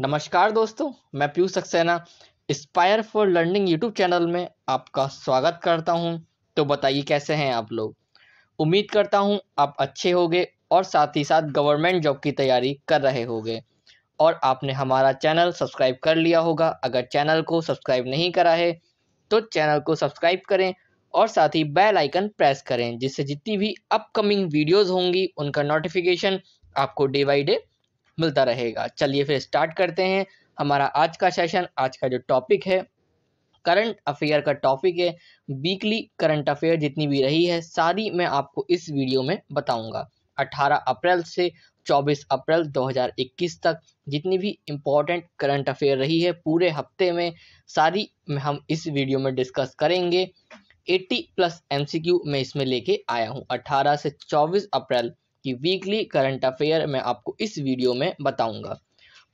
नमस्कार दोस्तों मैं Piyush Saxena inspire for learning YouTube channel में आपका स्वागत करता हूं तो बताइए कैसे हैं आप लोग उम्मीद करता हूं आप अच्छे होंगे और साथ ही साथ गवर्नमेंट जॉब की तैयारी कर रहे होंगे और आपने हमारा चैनल सब्सक्राइब कर लिया होगा अगर चैनल को सब्सक्राइब नहीं करा है तो चैनल को सब्सक्राइब करें और साथ ही बेल आइकन प्रेस करें जिससे जितनी भी अपकमिंग वीडियोस होंगी उनका नोटिफिकेशन आपको डे बाई डे मिलता रहेगा चलिए फिर स्टार्ट करते हैं हमारा आज का सेशन आज का जो टॉपिक है करंट अफेयर का टॉपिक है वीकली करंट अफेयर जितनी भी रही है सारी मैं आपको इस वीडियो में बताऊंगा 18 अप्रैल से 24 अप्रैल 2021 तक जितनी भी इम्पोर्टेंट करंट अफेयर रही है पूरे हफ्ते में सारी में हम इस वीडियो में डिस्कस करेंगे 80 प्लस एमसीक्यू मैं इसमें लेके आया हूँ 18 से 24 अप्रैल की वीकली करंट अफेयर मैं आपको इस वीडियो में बताऊंगा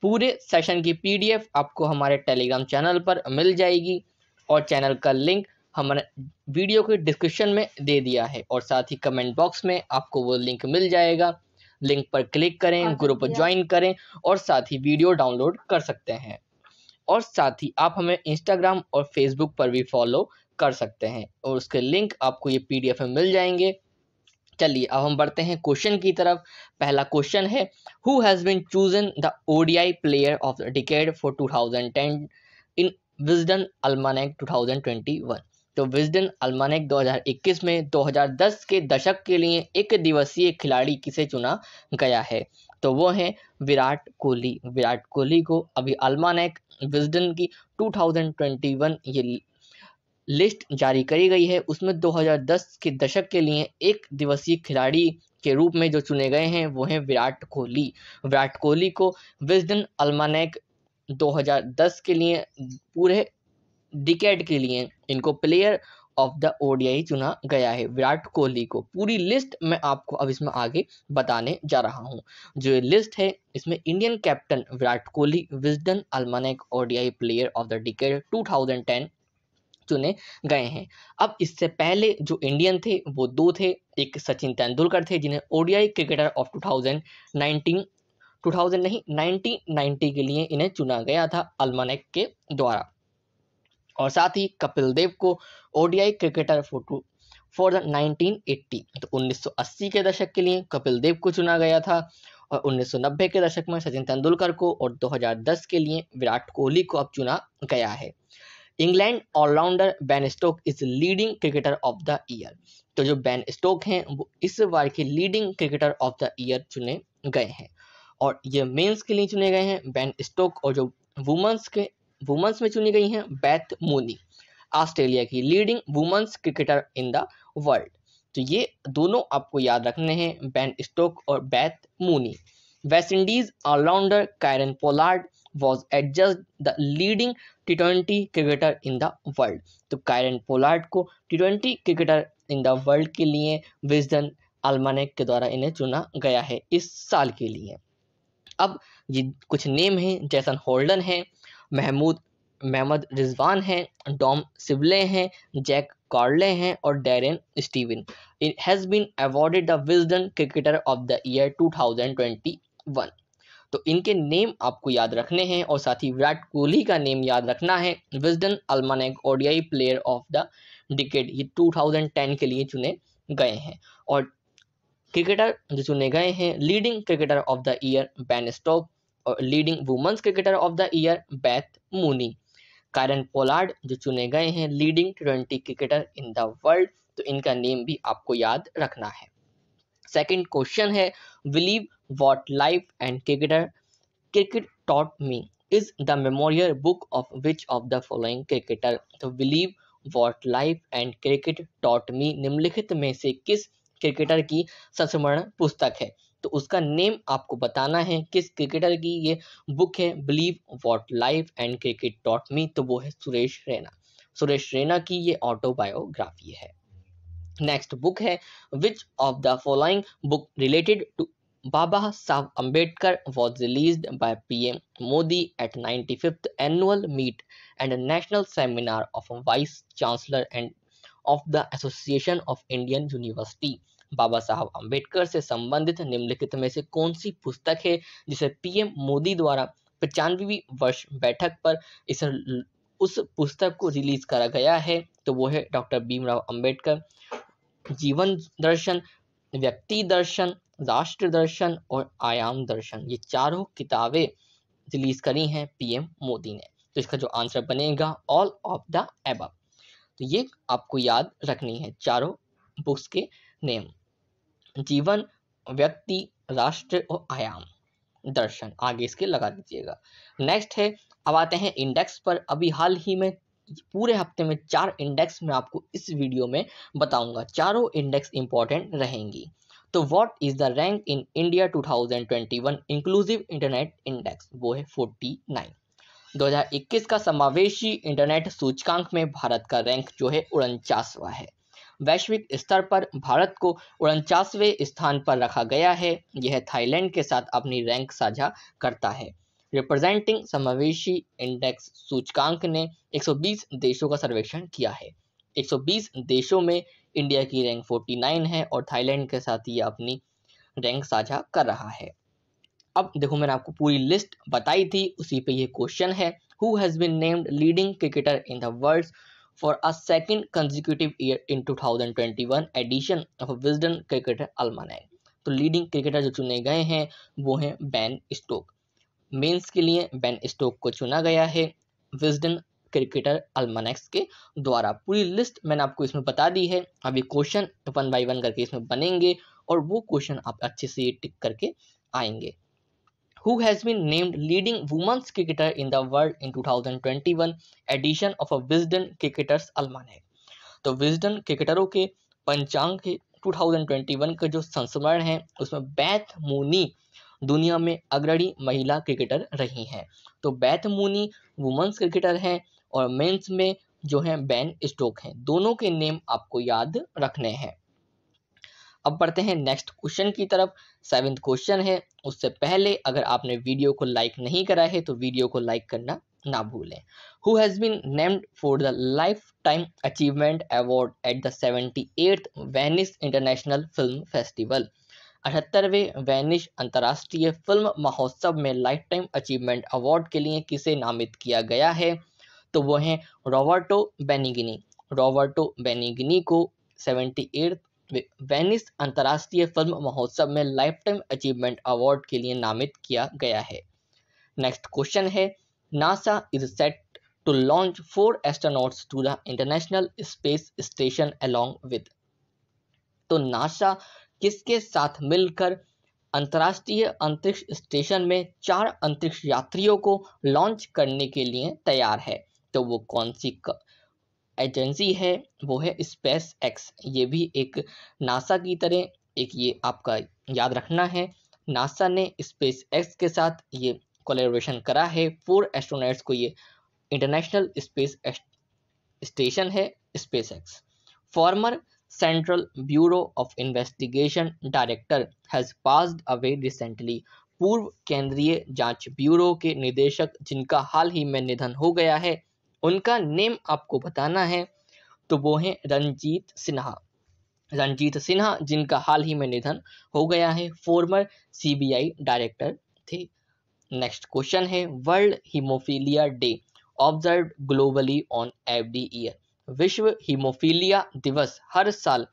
पूरे सेशन की पीडीएफ आपको हमारे टेलीग्राम चैनल पर मिल जाएगी और चैनल का लिंक हमने वीडियो के डिस्क्रिप्शन में दे दिया है और साथ ही कमेंट बॉक्स में आपको वो लिंक मिल जाएगा लिंक पर क्लिक करें ग्रुप हाँ, ज्वाइन करें और साथ ही वीडियो डाउनलोड कर सकते हैं और साथ ही आप हमें इंस्टाग्राम और फेसबुक पर भी फॉलो कर सकते हैं और उसके लिंक आपको ये पीडीएफ में मिल जाएंगे चलिए अब हम बढ़ते हैं क्वेश्चन की तरफ पहला क्वेश्चन है who has been choose in the ODI player of the decade for two thousand ten in Wisden two thousand twenty one तो विजडन दो हज़ार इक्कीस में दो हज़ार दस के दशक के लिए एक दिवसीय खिलाड़ी किसे चुना गया है तो वो है विराट कोहली विराट कोहली को अभी अल्मानेक विजडन की टू थाउजेंड ट्वेंटी वन ये लिस्ट जारी करी गई है उसमें 2010 के दशक के लिए एक दिवसीय खिलाड़ी के रूप में जो चुने गए हैं वो हैं विराट कोहली विराट कोहली को विजडन अल्मानैक 2010 के लिए पूरे डिकेड के लिए इनको प्लेयर ऑफ द ओडीआई चुना गया है विराट कोहली को पूरी लिस्ट मैं आपको अब इसमें आगे बताने जा रहा हूँ जो लिस्ट है इसमें Indian captain Virat Kohli Wisden almanac ODI player of the decade 2010 चुने गए हैं अब इससे पहले जो इंडियन थे वो दो थे एक सचिन तेंदुलकर थे जिन्हें ओडीआई क्रिकेटर ऑफ 2019 2000 नहीं 1990 के लिए इन्हें चुना गया था अल्मानेक के द्वारा और साथ ही कपिल देव को ओडीआई क्रिकेटर फोटो फॉर द 1980 तो 1980 के दशक के लिए कपिल देव को चुना गया था और 1990 के दशक में सचिन तेंदुलकर को और 2010 के लिए विराट कोहली को अब चुना गया है England allrounder Ben Stokes is leading cricketer of the year तो जो बैन स्टोक हैं वो इस बार के leading cricketer of the year चुने गए हैं और ये मेंस के लिए चुने गए हैं बैन स्टोक और जो वुमेंस के वुमेंस में चुनी गई हैं बैथ मोनी ऑस्ट्रेलिया की leading women's cricketer in the world तो ये दोनों आपको याद रखने हैं बैन स्टोक और Beth Mooney West Indies all rounder Kieron Pollard was adjudged the leading T twenty cricketer in the world तो कायरन पोलार्ड को T twenty cricketer in the world के लिए विजन अलमानेक के द्वारा इन्हें चुना गया है इस साल के लिए अब ये कुछ नेम हैं जैसन होल्डन है महमूद महमद रिजवान हैं डॉम सिबले हैं जैक कार्ले हैं और Darren Stevens it has been awarded the Wisden cricketer of the year 2021 तो इनके नेम आपको याद रखने हैं और साथ ही विराट कोहली का नेम याद रखना है Wisden almanac ODI player of the decade ये 2010 के लिए चुने गए हैं और क्रिकेटर जो चुने गए हैं leading cricketer of the year Ben Stokes और leading women's cricketer of the year Beth Mooney Kieron Pollard जो चुने गए हैं leading twenty cricketer in the world तो इनका नेम भी आपको याद रखना है सेकंड क्वेश्चन है विलीव What Life and Cricketer Cricket Taught Me is the memorial book of which of the following cricketer तो believe what life and cricket taught me निम्नलिखित में से किस क्रिकेटर की संस्मरण पुस्तक है तो उसका नेम आपको बताना है किस क्रिकेटर की ये बुक है believe what life and cricket taught me तो वो है सुरेश रैना सुरेश रैना की ये ऑटोबायोग्राफी है नेक्स्ट बुक है which of the following book related to Baba Sahib Ambedkar was released by PM Modi at 95th annual meet and a national seminar of Vice Chancellor and of the Association of Indian University. Baba Sahib Ambedkar से संबंधित निम्नलिखित में से कौन सी पुस्तक है जिसे PM Modi द्वारा पचानवीं वर्ष बैठक पर इस उस पुस्तक को रिलीज करा गया है तो वो है डॉक्टर भीमराव अंबेडकर जीवन दर्शन व्यक्ति दर्शन राष्ट्र दर्शन और आयाम दर्शन ये चारों किताबें रिलीज करी हैं पीएम मोदी ने तो इसका जो आंसर बनेगा ऑल ऑफ द एब तो ये आपको याद रखनी है चारों बुक्स के नेम जीवन व्यक्ति राष्ट्र और आयाम दर्शन आगे इसके लगा दीजिएगा नेक्स्ट है अब आते हैं इंडेक्स पर अभी हाल ही में पूरे हफ्ते में चार इंडेक्स में आपको इस वीडियो में बताऊंगा चारों इंडेक्स इंपॉर्टेंट रहेंगी तो what is the rank in India 2021 inclusive internet index वो है 49 2021 का समावेशी इंटरनेट सूचकांक में भारत का रैंक जो है उनचासवा है वैश्विक स्तर पर भारत को उनचासवें स्थान पर रखा गया है यह थाईलैंड के साथ अपनी रैंक साझा करता है रिप्रेजेंटिंग समावेशी इंडेक्स सूचकांक ने 120 देशों का सर्वेक्षण किया है 120 देशों में इंडिया की रैंक 49 है और थाईलैंड के साथ ये अपनी रैंक साझा कर रहा है अब देखो मैंने आपको पूरी लिस्ट बताई थी उसी पे ये क्वेश्चन है who has been named leading cricketer in the world for a second consecutive year in 2021 edition of a Wisden Cricketer Almanac. तो लीडिंग क्रिकेटर जो चुने गए हैं वो हैं बैन स्टोक मेंस के लिए बैन स्टोक को चुना गया है विजडन क्रिकेटर अल्मनेक्स के द्वारा पूरी लिस्ट मैंने आपको इसमें बता दी है अभी क्वेश्चन वन बाई वन करके इसमें बनेंगे और वो क्वेश्चन आप अच्छे से ये टिक करके आएंगे who has been named leading women's cricketer in the world in 2021 edition of a wisden cricketers almanac तो Wisden क्रिकेटरों के पंचांग के 2021 का जो संस्मरण है उसमें बैथ मूनी दुनिया में अग्रणी महिला क्रिकेटर रही हैं तो बैथ मूनी वुमेंस क्रिकेटर हैं और मेंस में जो है बैन स्टोक है दोनों के नेम आपको याद रखने हैं अब बढ़ते हैं नेक्स्ट क्वेश्चन की तरफ सेवेंथ क्वेश्चन है उससे पहले अगर आपने वीडियो को लाइक नहीं करा है तो वीडियो को लाइक करना ना भूलें who has been named for the lifetime achievement award at the seventy eighth Venice international film festival अठहत्तरवे वेनिस अंतर्राष्ट्रीय फिल्म महोत्सव में लाइफ टाइम अचीवमेंट अवार्ड के लिए किसे नामित किया गया है तो वो हैं रॉबर्टो बेनिगिनी रॉबर्टो बेनिगिनी को सेवेंटी एट वेनिस अंतर्राष्ट्रीय फिल्म महोत्सव में लाइफ टाइम अचीवमेंट अवार्ड के लिए नामित किया गया है नेक्स्ट क्वेश्चन है NASA is set to launch four astronauts to the international space station along with तो नासा किसके साथ मिलकर अंतर्राष्ट्रीय अंतरिक्ष स्टेशन में चार अंतरिक्ष यात्रियों को लॉन्च करने के लिए तैयार है तो वो कौन सी एजेंसी है वो है स्पेस एक्स ये भी एक नासा की तरह एक ये आपका याद रखना है नासा ने स्पेस एक्स के साथ ये कोलेब्रेशन करा है फोर एस्ट्रोनॉट्स को ये इंटरनेशनल स्पेस स्टेशन है SpaceX former central bureau of investigation director has passed away recently पूर्व केंद्रीय जांच ब्यूरो के निदेशक जिनका हाल ही में निधन हो गया है उनका नेम आपको बताना है तो वो है रंजीत सिन्हा रंजीत सिन्हा जिनका हाल ही में निधन हो गया है फॉर्मर सीबीआई डायरेक्टर थे नेक्स्ट क्वेश्चन है world haemophilia day observe globally on every year विश्व हीमोफीलिया दिवस हर साल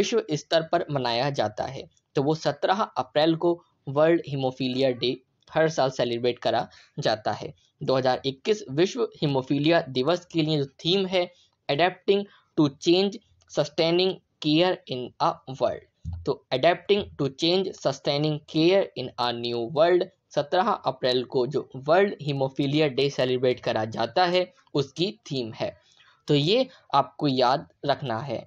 विश्व स्तर पर मनाया जाता है तो वो 17 अप्रैल को वर्ल्ड हीमोफीलिया डे हर साल सेलिब्रेट करा जाता है 2021 विश्व हिमोफीलिया दिवस के लिए जो थीम है adapting to change sustaining care in a world तो adapting to change sustaining care in a new world 17 April को जो वर्ल्ड हिमोफीलिया डे सेलिब्रेट करा जाता है उसकी थीम है तो ये आपको याद रखना है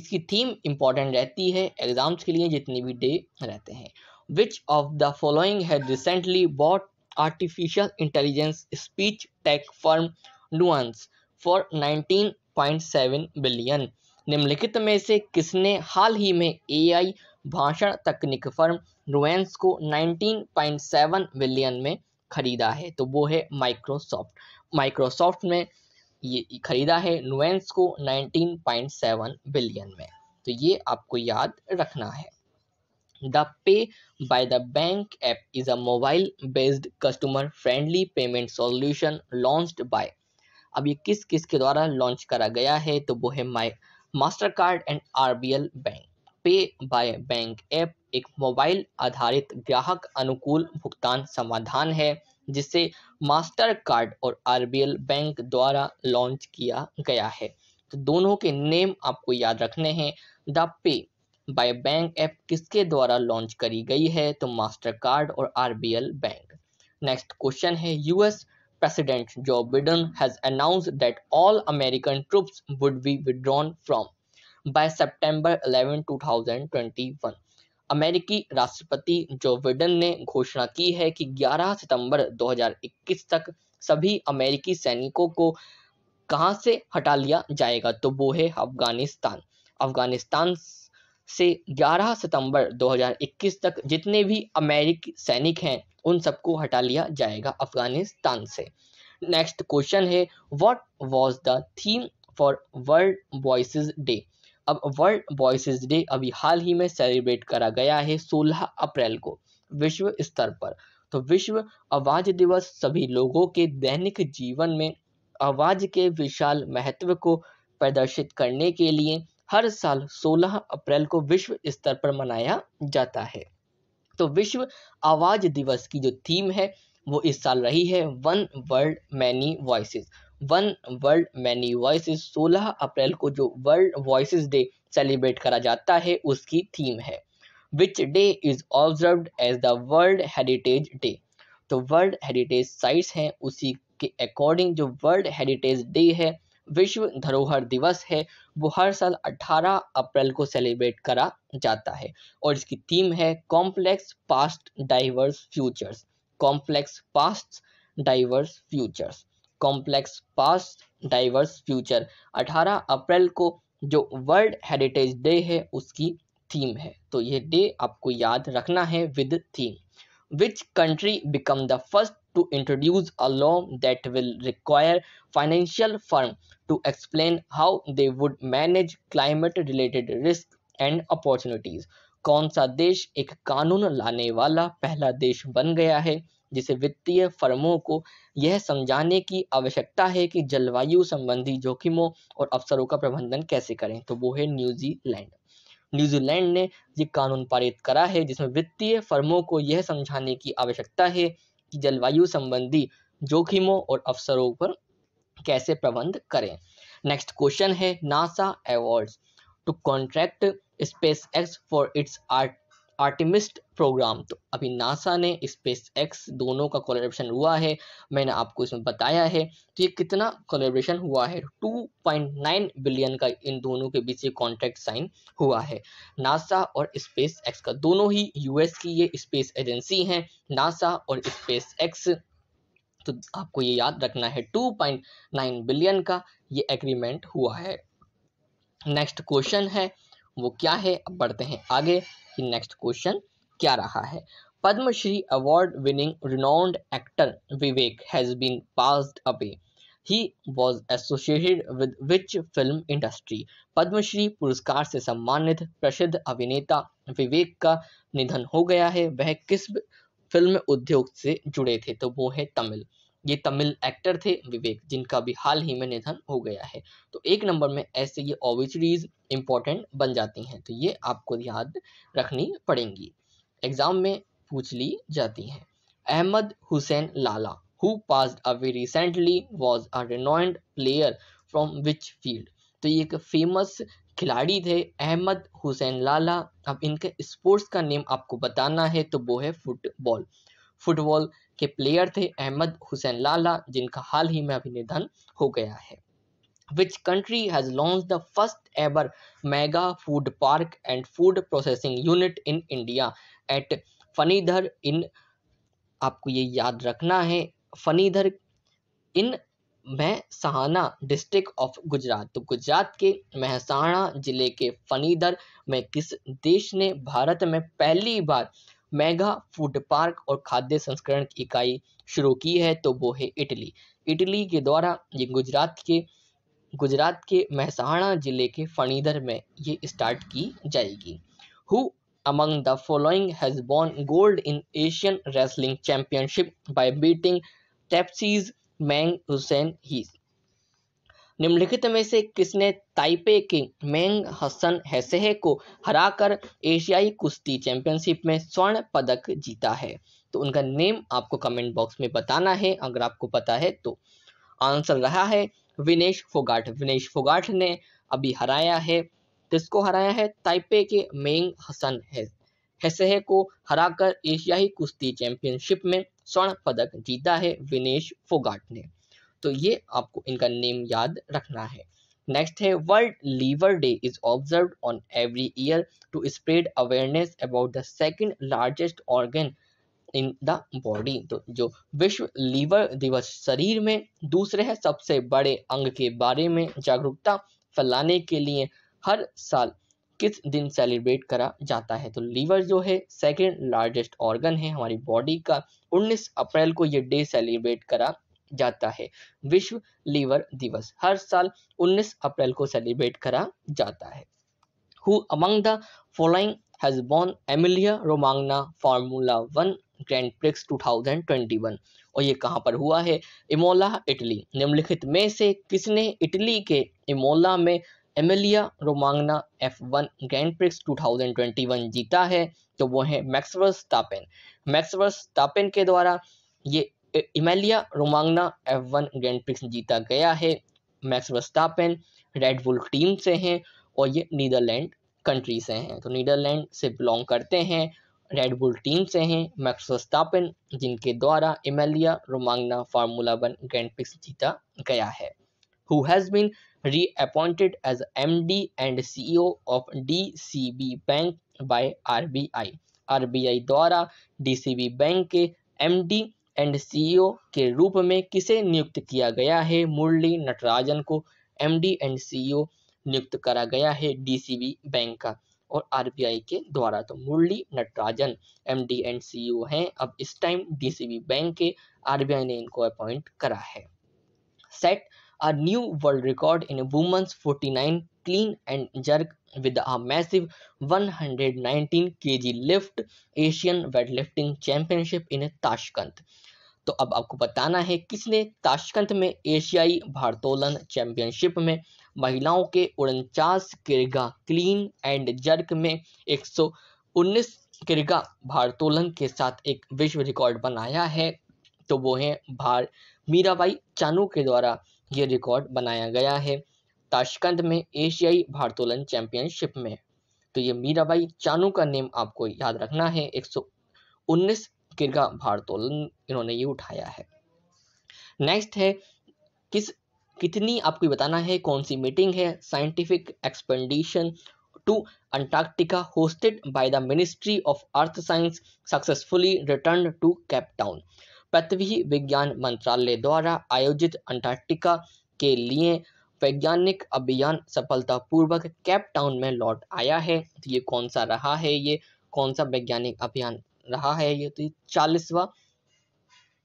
इसकी थीम इम्पॉर्टेंट रहती है एग्ज़ाम्स के लिए जितने भी डे रहते हैं Which of the following had recently bought artificial intelligence speech tech firm Nuance for 19.7 billion निम्नलिखित में से किसने हाल ही में एआई भाषण तकनीक फर्म रुएंस को 19.7 बिलियन में खरीदा है तो वो है माइक्रोसॉफ्ट माइक्रोसॉफ्ट में ये खरीदा है नुएंस को 19.7 बिलियन में तो ये आपको याद रखना है the pay by the bank app is a mobile based customer friendly payment solution launch by अब ये किस किस के द्वारा लॉन्च करा गया है तो वो है my Mastercard and R B L bank pay by bank app एक मोबाइल आधारित ग्राहक अनुकूल भुगतान समाधान है जिसे मास्टर कार्ड और आर बी एल बैंक द्वारा लॉन्च किया गया है तो दोनों के नेम आपको याद रखने हैं the pay by bank app किसके द्वारा लॉन्च करी गई है तो मास्टर कार्ड और आरबीएल बैंक नेक्स्ट क्वेश्चन है US president Joe Biden has announce that all American troops would be withdrawn from by September 11, 2021. अमेरिकी राष्ट्रपति जो बिडन ने घोषणा की है कि 11 सितंबर 2021 तक सभी अमेरिकी सैनिकों को कहां से हटा लिया जाएगा तो वो है अफगानिस्तान अफगानिस्तान से 11 सितंबर 2021 तक जितने भी अमेरिकी सैनिक हैं उन सबको हटा लिया जाएगा अफगानिस्तान से नेक्स्ट क्वेश्चन है what was the theme for world voice day अब वर्ल्ड वॉइस डे अभी हाल ही में सेलिब्रेट करा गया है 16 अप्रैल को विश्व स्तर पर तो विश्व आवाज दिवस सभी लोगों के दैनिक जीवन में आवाज के विशाल महत्व को प्रदर्शित करने के लिए हर साल 16 अप्रैल को विश्व स्तर पर मनाया जाता है तो विश्व आवाज दिवस की जो थीम है वो इस साल रही है one world many voices one world many voices 16 April को जो वर्ल्ड वॉइसेस डे सेलिब्रेट करा जाता है उसकी थीम है which day is observe as the world heritage day तो वर्ल्ड हेरिटेज साइट्स हैं उसी के अकॉर्डिंग जो वर्ल्ड हेरिटेज डे है विश्व धरोहर दिवस है वो हर साल 18 अप्रैल को सेलिब्रेट करा जाता है और इसकी थीम है complex past diverse futures complex past diverse futures complex past diverse future 18 April को जो वर्ल्ड हेरिटेज डे है उसकी थीम है तो ये डे आपको याद रखना है with theme which country become the first to introduce a law that will require financial firm to explain how they would manage climate related risk and opportunities कौन सा देश एक कानून लाने वाला पहला देश बन गया है जिसे वित्तीय फर्मों को यह समझाने की आवश्यकता है कि जलवायु संबंधी जोखिमों और अवसरों का प्रबंधन कैसे करें तो वो है न्यूजीलैंड न्यूजीलैंड ने ये कानून पारित करा है जिसमें वित्तीय फर्मों को यह समझाने की आवश्यकता है कि जलवायु संबंधी जोखिमों और अवसरों पर कैसे प्रबंध करें नेक्स्ट क्वेश्चन है NASA award to contract SpaceX for its Artemis programme तो अभी नासा ने स्पेस एक्स दोनों का कोलेब्रेशन हुआ है मैंने आपको इसमें बताया है तो ये कितना कोलेब्रेशन हुआ है 2.9 बिलियन का इन दोनों के बीच ये कॉन्ट्रैक्ट साइन हुआ है नासा और स्पेस एक्स का दोनों ही यूएस की ये स्पेस एजेंसी हैं नासा और स्पेस एक्स तो आपको ये याद रखना है टू बिलियन का ये एग्रीमेंट हुआ है नेक्स्ट क्वेश्चन है वो क्या है अब बढ़ते हैं आगे कि नेक्स्ट क्वेश्चन क्या रहा है Padma Shri award winning renowned actor Vivek has been passed away He was associated with which film industry? Padma Shri पुरस्कार से सम्मानित प्रसिद्ध अभिनेता विवेक का निधन हो गया है वह किस फिल्म उद्योग से जुड़े थे तो वो है तमिल ये तमिल एक्टर थे विवेक जिनका भी हाल ही में निधन हो गया है तो एक नंबर में ऐसे ये ऑबिचरीज इंपॉर्टेंट बन जाती हैं तो ये आपको याद रखनी पड़ेंगी एग्जाम में पूछ ली जाती हैं Ahmed Hussain Lala who passed away recently was a renowned player from which field तो ये एक फेमस खिलाड़ी थे अहमद हुसैन लाला अब इनके स्पोर्ट्स का नेम आपको बताना है तो वो है फुटबॉल फुटबॉल के प्लेयर थे अहमद हुसैन लाला जिनका हाल ही में अभी निधन हो गया है which country has launch the first ever mega food park and food processing unit in India at Fanidhar in आपको ये याद रखना है Fanidhar in Mehsana district of Gujarat तो गुजरात के महसाना जिले के फनीदर में किस देश ने भारत में पहली बार मेगा फूड पार्क और खाद्य संस्करण इकाई शुरू की है तो वो है इटली इटली के द्वारा ये गुजरात के गुजरात के महसाना जिले के फणीधर में ये स्टार्ट की जाएगी who among the following has won gold in Asian Wrestling Championship by beating Tapsies Meng Hussein Hees. निम्नलिखित में से किसने ताइपे के मेंग हसन हैसेहे को हराकर एशियाई कुश्ती चैंपियनशिप में स्वर्ण पदक जीता है तो उनका नेम आपको कमेंट बॉक्स में बताना है अगर आपको पता है तो आंसर रहा है विनेश फोगाट विनेश फोगाट ने अभी हराया है किसको हराया है ताइपे के मेंग हसन हेसहे को हराकर एशियाई कुश्ती चैंपियनशिप में स्वर्ण पदक जीता है विनेश फोगाट ने तो ये आपको इनका नेम याद रखना है नेक्स्ट है world liver day is observe on every year to spread awareness about the second largest organ in the body तो जो विश्व लीवर दिवस शरीर में दूसरे है सबसे बड़े अंग के बारे में जागरूकता फैलाने के लिए हर साल किस दिन सेलिब्रेट करा जाता है तो लीवर जो है सेकेंड लार्जेस्ट ऑर्गन है हमारी बॉडी का 19 अप्रैल को ये डे सेलिब्रेट करा जाता है विश्व लीवर दिवस हर साल 19 अप्रैल को सेलिब्रेट करा जाता है who among the following has बॉर्न Emilia Romagna formula one grand prix 2021 और ये कहाँ पर हुआ है इमोला इटली निम्नलिखित में से किसने इटली के इमोला में Emilia Romagna F one grand prix 2021 जीता है तो वो है मैक्सवर्स तापेन मैक्सवर्स तापेन के द्वारा ये Emilia Romagna F one grand prix जीता गया है मैक्सवर्स तापेन रेडवुल टीम से हैं और ये नीदरलैंड कंट्री से हैं तो नीदरलैंड से बिलोंग करते हैं रेडबुल टीम से हैं मैक्स वर्स्टापन जिनके द्वारा Emilia Romagna formula one grand prix जीता गया है who has been reappointed as MD and CEO of DCB Bank by RBI. RBI द्वारा DCB Bank के MD एंड सीईओ के रूप में किसे नियुक्त किया गया है मुरली नटराजन को एमडी एंड सीईओ नियुक्त करा गया है डीसीबी बैंक का और आरबीआई के द्वारा तो Murali Natarajan MD and CEO हैं अब इस टाइम डीसीबी बैंक के आरबीआई ने इनको अपॉइंट करा है set a new world record in a woman's 49 clean and jerk with a massive 119 kg lift Asian weightlifting championship in Tashkent. तो अब आपको बताना है किसने ताशकंत में एशियाई भारतोलन चैंपियनशिप में महिलाओं के उनचास किरगा क्लीन एंड जर्क में 119 किरगा भारतोलन के साथ एक विश्व रिकॉर्ड बनाया है तो वो है भार मीराबाई चानू के द्वारा ये रिकॉर्ड बनाया गया है ताशकंद में एशियाई भारतोलन चैंपियनशिप में तो ये मीराबाई चानू का नेम आपको याद रखना है 119 किरगा भारतोलन इन्होंने ये उठाया है नेक्स्ट है किस कितनी आपको बताना है कौन सी मीटिंग है scientific expedition to Antarctica hosted by the ministry of earth science successfully return to Cape Town पृथ्वी विज्ञान मंत्रालय द्वारा आयोजित अंटार्कटिका के लिए वैज्ञानिक अभियान सफलतापूर्वक कैप टाउन में लौट आया है तो ये कौन सा रहा है ये कौन सा वैज्ञानिक अभियान रहा है ये तो ये चालीसवा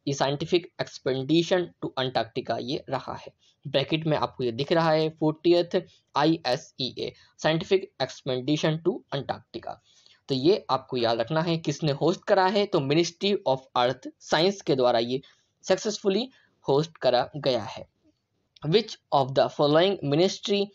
ये साइंटिफिक एक्सपेंडिशन टू अंटार्कटिका ये रहा है ब्रैकेट में आपको ये दिख रहा है fortieth I S E A scientific expedition to Antarctica तो ये आपको याद रखना है किसने होस्ट करा है तो मिनिस्ट्री ऑफ अर्थ साइंस के द्वारा ये सक्सेसफुली होस्ट करा गया है which of the following ministry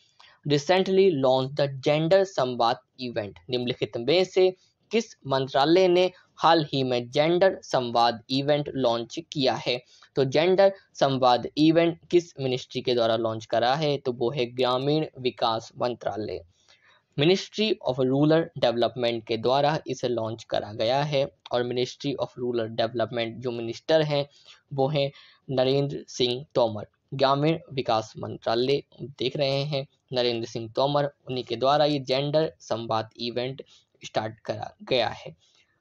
recently launch the gender Samvaad event निम्नलिखित में से किस मंत्रालय ने हाल ही में जेंडर संवाद इवेंट लॉन्च किया है तो जेंडर संवाद इवेंट किस मिनिस्ट्री के द्वारा लॉन्च करा है तो वो है ग्रामीण विकास मंत्रालय मिनिस्ट्री ऑफ रूरल डेवलपमेंट के द्वारा इसे लॉन्च करा गया है और मिनिस्ट्री ऑफ रूरल डेवलपमेंट जो मिनिस्टर हैं वो हैं नरेंद्र सिंह तोमर ग्रामीण विकास मंत्रालय देख रहे हैं नरेंद्र सिंह तोमर उन्हीं के द्वारा ये जेंडर संवाद इवेंट स्टार्ट करा गया है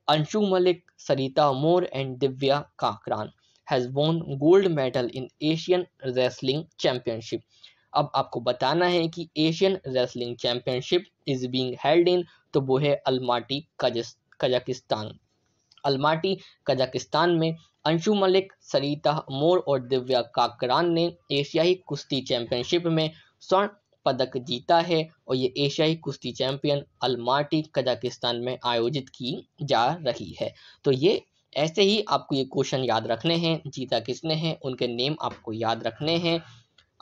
Anshu Malik Sarita Mor and Divya Kakran has won gold medal in Asian wrestling championship अब आपको बताना है कि Asian wrestling championship is being held in तो वो है अल्माटी कजाकिस्तान अल्माटी कजाकिस्तान में अंशु मलिक सरिता मोर और दिव्या काकरान ने एशियाई कुश्ती चैंपियनशिप में स्वर्ण पदक जीता है और ये एशियाई कुश्ती चैंपियन अल्माटी कजाकिस्तान में आयोजित की जा रही है तो ये ऐसे ही आपको ये क्वेश्चन याद रखने हैं जीता किसने हैं उनके नेम आपको याद रखने हैं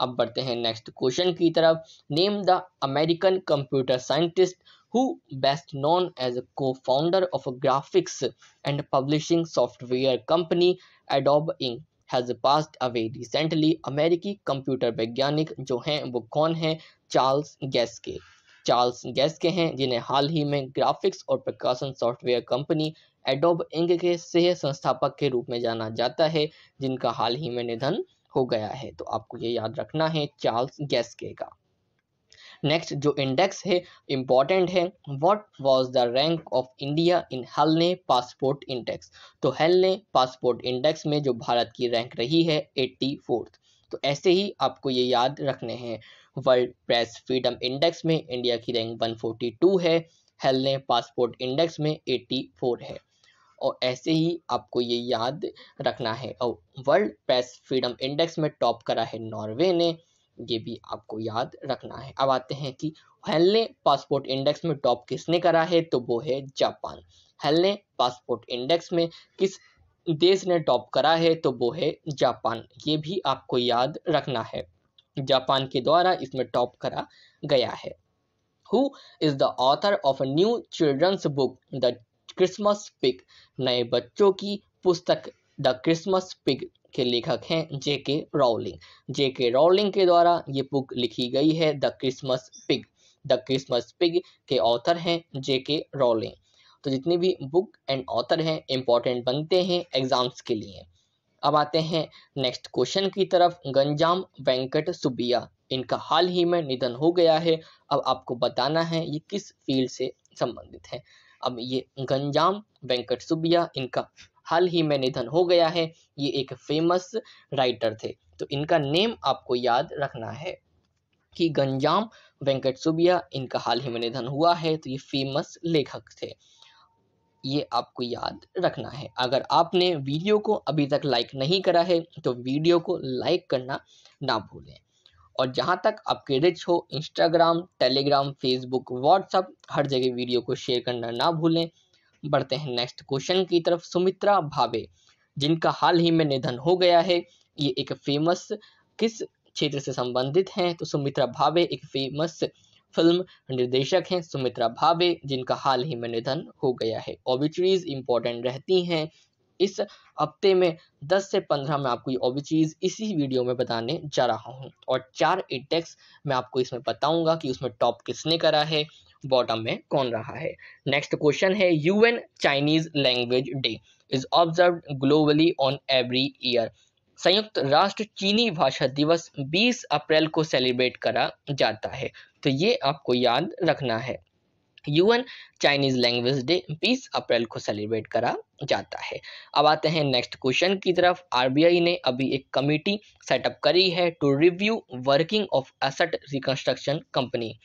अब बढ़ते हैं नेक्स्ट क्वेश्चन की तरफ name the American computer scientist who best known as a cofounder of a graphics and publishing software company Adobe Inc has passed away recently अमेरिकी कंप्यूटर वैज्ञानिक जो हैं वो कौन हैं Charles Geschke Charles Geschke हैं जिन्हें हाल ही में ग्राफिक्स और प्रकाशन सॉफ्टवेयर कंपनी एडोब इंक के सह संस्थापक के रूप में जाना जाता है जिनका हाल ही में निधन हो गया है तो आपको ये याद रखना है चार्ल्स गैस्के का नेक्स्ट जो इंडेक्स है इम्पॉर्टेंट है what was the rank of India in हल ने पासपोर्ट इंडेक्स तो हल ने पासपोर्ट इंडेक्स में जो भारत की रैंक रही है एट्टी फोर्थ तो ऐसे ही आपको ये याद रखने हैं वर्ल्ड प्रेस फ्रीडम इंडेक्स में इंडिया की रैंक 142 है हेल ने पासपोर्ट इंडेक्स में 84 है और ऐसे ही आपको ये याद रखना है और वर्ल्ड प्रेस फ्रीडम इंडेक्स में टॉप करा है नॉर्वे ने ये भी आपको याद रखना है अब आते हैं कि हेल्ले पासपोर्ट इंडेक्स में टॉप किसने करा है तो वो है जापान हेल्ले पासपोर्ट इंडेक्स में किस देश ने टॉप करा है तो वो है जापान ये भी आपको याद रखना है जापान के द्वारा इसमें टॉप करा गया है who is the author of new children's book the Christmas pig नए बच्चों की पुस्तक द क्रिसमस पिग के लेखक हैं जे के जेके जे के के द्वारा ये बुक लिखी गई है the Christmas pig the Christmas pig के ऑथर हैं जे के रॉलिंग तो जितने भी बुक एंड ऑथर हैं इंपॉर्टेंट बनते हैं एग्जाम्स के लिए अब आते हैं नेक्स्ट क्वेश्चन की तरफ गंजाम वेंकट सुबिया इनका हाल ही में निधन हो गया है अब आपको बताना है ये किस फील्ड से संबंधित है अब ये गंजाम वेंकट सुबिया इनका हाल ही में निधन हो गया है ये एक फेमस राइटर थे तो इनका नेम आपको याद रखना है कि गंजाम वेंकट सुबिया इनका हाल ही में निधन हुआ है तो ये फेमस लेखक थे ये आपको याद रखना है अगर आपने वीडियो को अभी तक लाइक नहीं करा है तो वीडियो को लाइक करना ना भूलें और जहाँ तक आपके रिच हो इंस्टाग्राम टेलीग्राम फेसबुक व्हाट्सअप हर जगह वीडियो को शेयर करना ना भूलें बढ़ते हैं नेक्स्ट क्वेश्चन की तरफ सुमित्रा भावे जिनका हाल ही में निधन हो गया है ये एक फेमस किस क्षेत्र से संबंधित हैं तो सुमित्रा भावे एक फेमस फिल्म निर्देशक हैं सुमित्रा भावे जिनका हाल ही में निधन हो गया है ओबिचुरीज इंपॉर्टेंट रहती हैं इस हफ्ते में 10 से 15 में आपको ये ओबी चीज़ इसी वीडियो में बताने जा रहा हूँ और चार इंडेक्स मैं आपको इसमें बताऊंगा कि उसमें टॉप किसने करा है बॉटम में कौन रहा है नेक्स्ट क्वेश्चन है UN Chinese language day is observe globally on every year संयुक्त राष्ट्र चीनी भाषा दिवस 20 अप्रैल को सेलिब्रेट करा जाता है तो ये आपको याद रखना है UN Chinese language day 20 April को सेलिब्रेट करा जाता है अब आते हैं नेक्स्ट क्वेश्चन की तरफ आरबीआई ने अभी एक कमेटी सेटअप करी है to review working of asset reconstruction company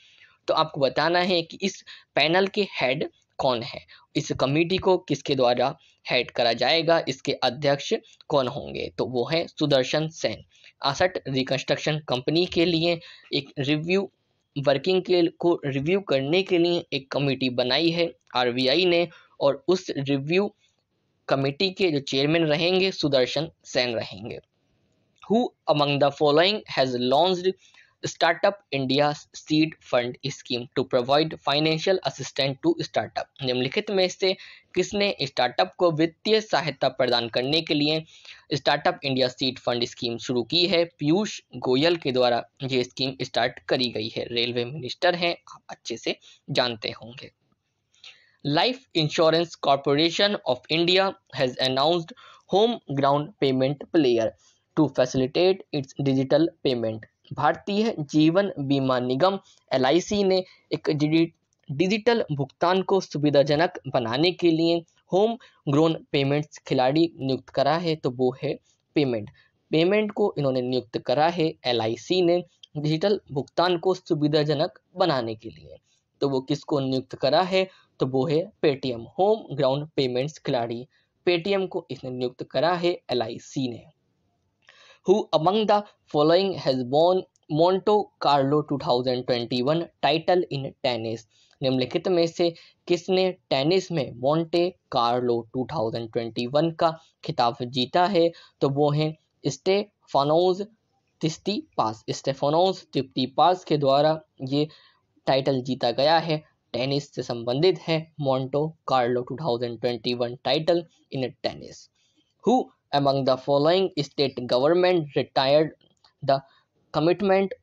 तो आपको बताना है कि इस पैनल के हेड कौन है इस कमेटी को किसके द्वारा हेड करा जाएगा इसके अध्यक्ष कौन होंगे तो वो है Sudarshan Sen asset reconstruction company के लिए एक रिव्यू वर्किंग के को रिव्यू करने के लिए एक कमेटी बनाई है आर ने और उस रिव्यू कमेटी के जो चेयरमैन रहेंगे सुदर्शन सेन रहेंगे who among the following has launch startup India seed fund scheme to provide financial assistant to startup निम्नलिखित में से किसने स्टार्टअप को वित्तीय सहायता प्रदान करने के लिए startup India seed fund scheme शुरू की है पीयूष गोयल के द्वारा ये स्कीम स्टार्ट करी गई है रेलवे मिनिस्टर हैं आप अच्छे से जानते होंगे life insurance corporation of India has announced homegrown payment player to facilitate its digital payment भारतीय जीवन बीमा निगम एल ने एक डिजिटल भुगतान को सुविधाजनक बनाने के लिए होम ग्रोन पेमेंट्स खिलाड़ी नियुक्त करा है तो वो है पेमेंट पेमेंट को इन्होंने नियुक्त करा है एल ने डिजिटल भुगतान को सुविधाजनक बनाने के लिए तो वो किसको नियुक्त करा है तो वो है पेटीएम होम ग्राउंड पेमेंट्स खिलाड़ी पेटीएम को इसने नियुक्त करा है एल ने who among the following has won Monte Carlo 2021 title in tennis निम्नलिखित में से किसने टेनिस में मोंटे कार्लो 2021 का खिताब जीता है तो वो है स्टेफानोज तिस्ती पास स्टेफानोज तिप्ती पास के द्वारा ये टाइटल जीता गया है टेनिस से संबंधित है Monte Carlo 2021 title in tennis who among the following state government retired the commitment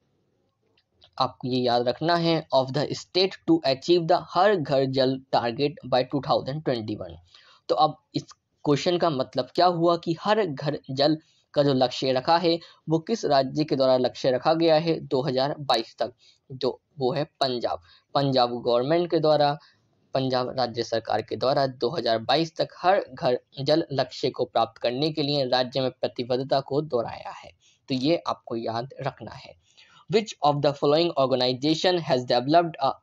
आप ये याद रखना है of the state to achieve the Har Ghar Jal target bye 2021 तो अब इस क्वेश्चन का मतलब क्या हुआ कि हर घर जल का जो लक्ष्य रखा है वो किस राज्य के द्वारा लक्ष्य रखा गया है 2022 तक जो वो है पंजाब पंजाब गवर्नमेंट के द्वारा पंजाब राज्य सरकार के द्वारा 2022 तक हर घर जल लक्ष्य को प्राप्त करने के लिए राज्य में प्रतिबद्धता को दोहराया है तो ये आपको याद रखना है which of the following organisation has developed a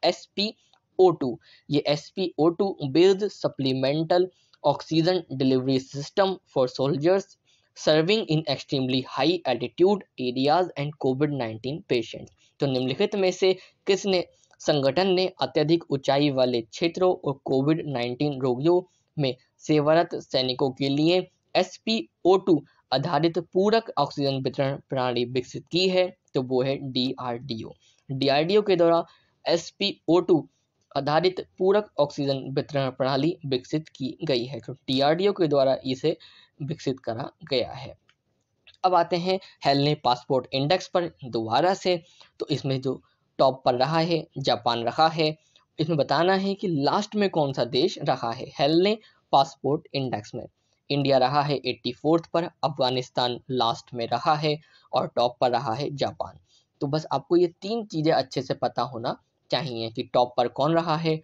two ये S P O two based supplemental oxygen delivery system for soldiers serving in extremely high altitude areas and COVID 19 patient तो निम्नलिखित में से किसने संगठन ने अत्यधिक ऊंचाई वाले क्षेत्रों और कोविड 19 रोगियों में सेवारत सैनिकों के लिए एस आधारित पूरक ऑक्सीजन वितरण प्रणाली विकसित की है तो वो है डीआरडीओ डीआरडीओ के द्वारा एस आधारित पूरक ऑक्सीजन वितरण प्रणाली विकसित की गई है तो डीआरडीओ के द्वारा इसे विकसित करा गया है अब आते हैं हेल्ने पासपोर्ट इंडेक्स पर दोबारा से तो इसमें जो टॉप पर रहा है जापान रहा है इसमें बताना है कि लास्ट में कौन सा देश रहा है हेल ने पासपोर्ट इंडेक्स में इंडिया रहा है एट्टी फोर्थ पर अफगानिस्तान लास्ट में रहा है और टॉप पर रहा है जापान तो बस आपको ये तीन चीज़ें अच्छे से पता होना चाहिए कि टॉप पर कौन रहा है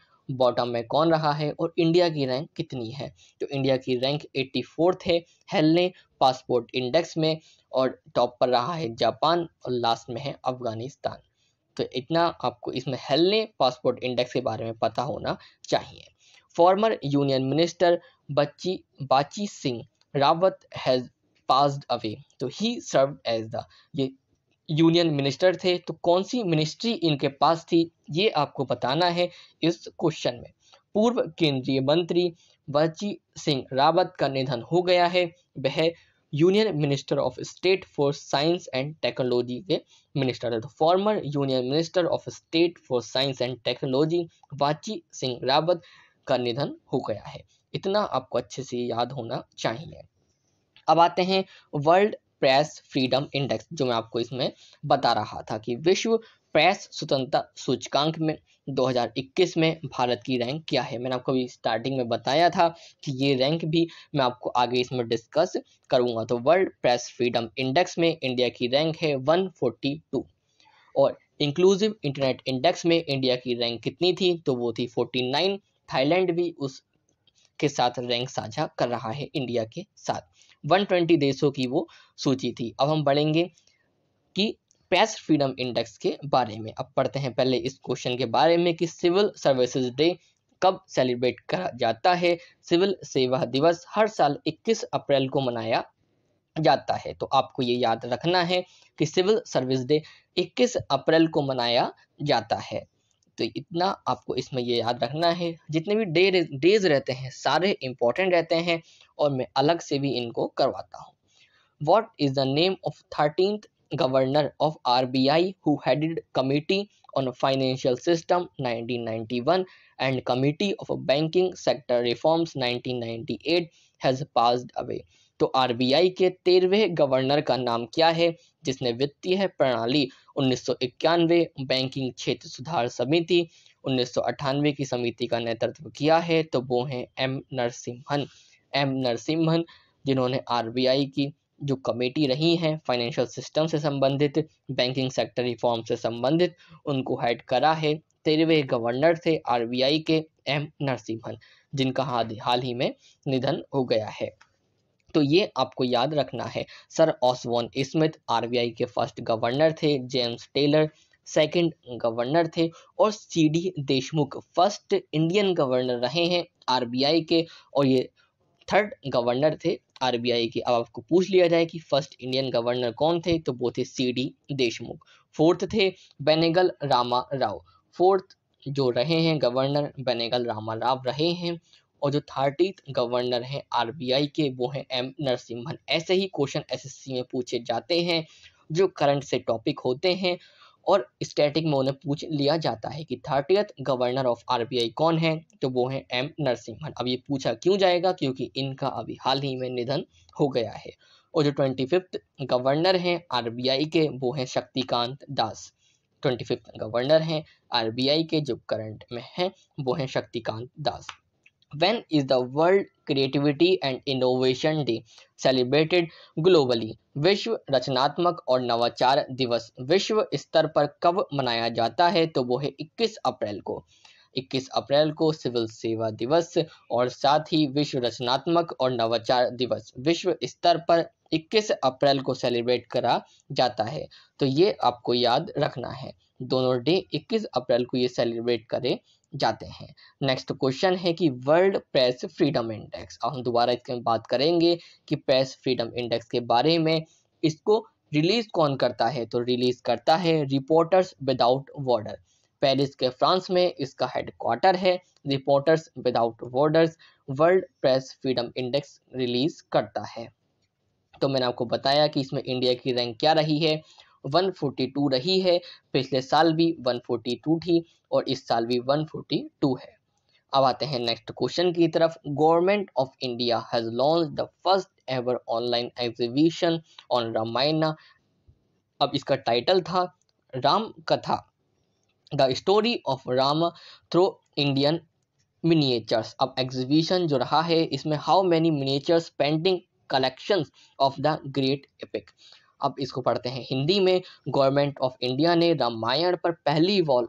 बॉटम में कौन रहा है और इंडिया की रैंक कितनी है तो इंडिया की रैंक एट्टी फोर्थ है हेल ने पासपोर्ट इंडेक्स में और टॉप पर रहा है जापान और लास्ट में है अफगानिस्तान तो इतना आपको इसमें हेल्ले पासपोर्ट इंडेक्स के बारे में पता होना चाहिए farmer union minister Bachi Bachi Singh Rawat has passed away तो ही सर्व एज द ये यूनियन मिनिस्टर थे तो कौन सी मिनिस्ट्री इनके पास थी ये आपको बताना है इस क्वेश्चन में पूर्व केंद्रीय मंत्री बची सिंह रावत का निधन हो गया है वह union minister of state for science and technology के मिनिस्टर है तो former union minister of state for science and technology Bachi Singh Rawat का निधन हो गया है इतना आपको अच्छे से याद होना चाहिए अब आते हैं वर्ल्ड प्रेस फ्रीडम इंडेक्स जो मैं आपको इसमें बता रहा था कि विश्व प्रेस स्वतंत्रता सूचकांक में 2021 में भारत की रैंक क्या है मैंने आपको अभी स्टार्टिंग में बताया था कि ये रैंक भी मैं आपको आगे इसमें डिस्कस करूंगा तो वर्ल्ड प्रेस फ्रीडम इंडेक्स में इंडिया की रैंक है 142 और इंक्लूसिव इंटरनेट इंडेक्स में इंडिया की रैंक कितनी थी तो वो थी 49 थाईलैंड भी उस के साथ रैंक साझा कर रहा है इंडिया के साथ 120 देशों की वो सूची थी अब हम बढ़ेंगे कि प्रेस फ्रीडम इंडेक्स के बारे में अब पढ़ते हैं पहले इस क्वेश्चन के बारे में कि सिविल सर्विसेज डे कब सेलिब्रेट करा जाता है सिविल सेवा दिवस हर साल 21 अप्रैल को मनाया जाता है तो आपको ये याद रखना है कि सिविल सर्विस डे 21 अप्रैल को मनाया जाता है तो इतना आपको इसमें ये याद रखना है जितने भी डे डेज रहते हैं सारे इंपॉर्टेंट रहते हैं और मैं अलग से भी इनको करवाता हूँ what is the name of thirteenth governor of RBI who headed Committee on Financial System 1991 and Committee of Banking Sector Reforms 1998 has passed away. तो आरबीआई के तेरहवें गवर्नर का नाम क्या है जिसने वित्तीय प्रणाली उन्नीस बैंकिंग क्षेत्र सुधार समिति उन्नीस की समिति का नेतृत्व किया है तो वो हैं एम नरसिम्हन एम नरसिम्हन जिन्होंने आरबीआई की जो कमेटी रही हैं फाइनेंशियल सिस्टम से संबंधित बैंकिंग सेक्टर रिफॉर्म से संबंधित उनको हेड करा है तेरहवें गवर्नर थे आरबीआई के एम नरसिम्हन जिनका हाल ही में निधन हो गया है तो ये आपको याद रखना है सर ऑसवॉन स्मिथ आरबीआई के फर्स्ट गवर्नर थे जेम्स टेलर सेकंड गवर्नर थे और C D Deshmukh first Indian governor रहे हैं आरबीआई के और ये थर्ड गवर्नर थे आरबीआई के अब आपको पूछ लिया जाए कि फर्स्ट इंडियन गवर्नर कौन थे तो वो थे सी डी देशमुख फोर्थ थे बेनेगल रामा राव फोर्थ जो रहे हैं गवर्नर बेनेगल रामा राव रहे हैं और जो थर्टी गवर्नर हैं आरबीआई के वो हैं एम नरसिम्हन ऐसे ही क्वेश्चन एसएससी में पूछे जाते हैं जो करंट से टॉपिक होते हैं और स्टैटिक मोड पूछ लिया जाता है कि थर्टियथ गवर्नर ऑफ आरबीआई कौन है तो वो है एम नरसिम्हन अब ये पूछा क्यों जाएगा क्योंकि इनका अभी हाल ही में निधन हो गया है और जो ट्वेंटी फिफ्थ गवर्नर हैं आरबीआई के वो हैं Shaktikanta Das twenty fifth governor हैं आरबीआई के जो करंट में हैं वो हैं शक्तिकांत दास when is the world creativity and innovation day celebrated globally विश्व रचनात्मक और नवाचार दिवस विश्व स्तर पर कब मनाया जाता है तो वो है 21 अप्रैल को 21 अप्रैल को सिविल सेवा दिवस और साथ ही विश्व रचनात्मक और नवाचार दिवस विश्व स्तर पर 21 अप्रैल को सेलिब्रेट करा जाता है तो ये आपको याद रखना है दोनों डे 21 अप्रैल को ये सेलिब्रेट करें जाते हैं नेक्स्ट क्वेश्चन है कि वर्ल्ड प्रेस फ्रीडम इंडेक्स हम दोबारा इसके बात करेंगे कि प्रेस फ्रीडम इंडेक्स के बारे में इसको रिलीज कौन करता है तो रिलीज करता है रिपोर्टर्स विदाउट बॉर्डर पेरिस के फ्रांस में इसका हेडक्वार्टर है reporters without borders world press freedom index release करता है तो मैंने आपको बताया कि इसमें इंडिया की रैंक क्या रही है 142 रही है पिछले साल भी 142 थी और इस साल भी 142 है अब आते हैं नेक्स्ट क्वेश्चन की तरफ government of India has launch the first ever online exhibition on Ramayana अब इसका टाइटल था Ram Katha the story of Ram through Indian miniatures अब एग्जीबिशन जो रहा है इसमें how many miniatures painting collections of the great epic अब इसको पढ़ते हैं हिंदी में गवर्नमेंट ऑफ इंडिया ने रामायण पर पहली वॉल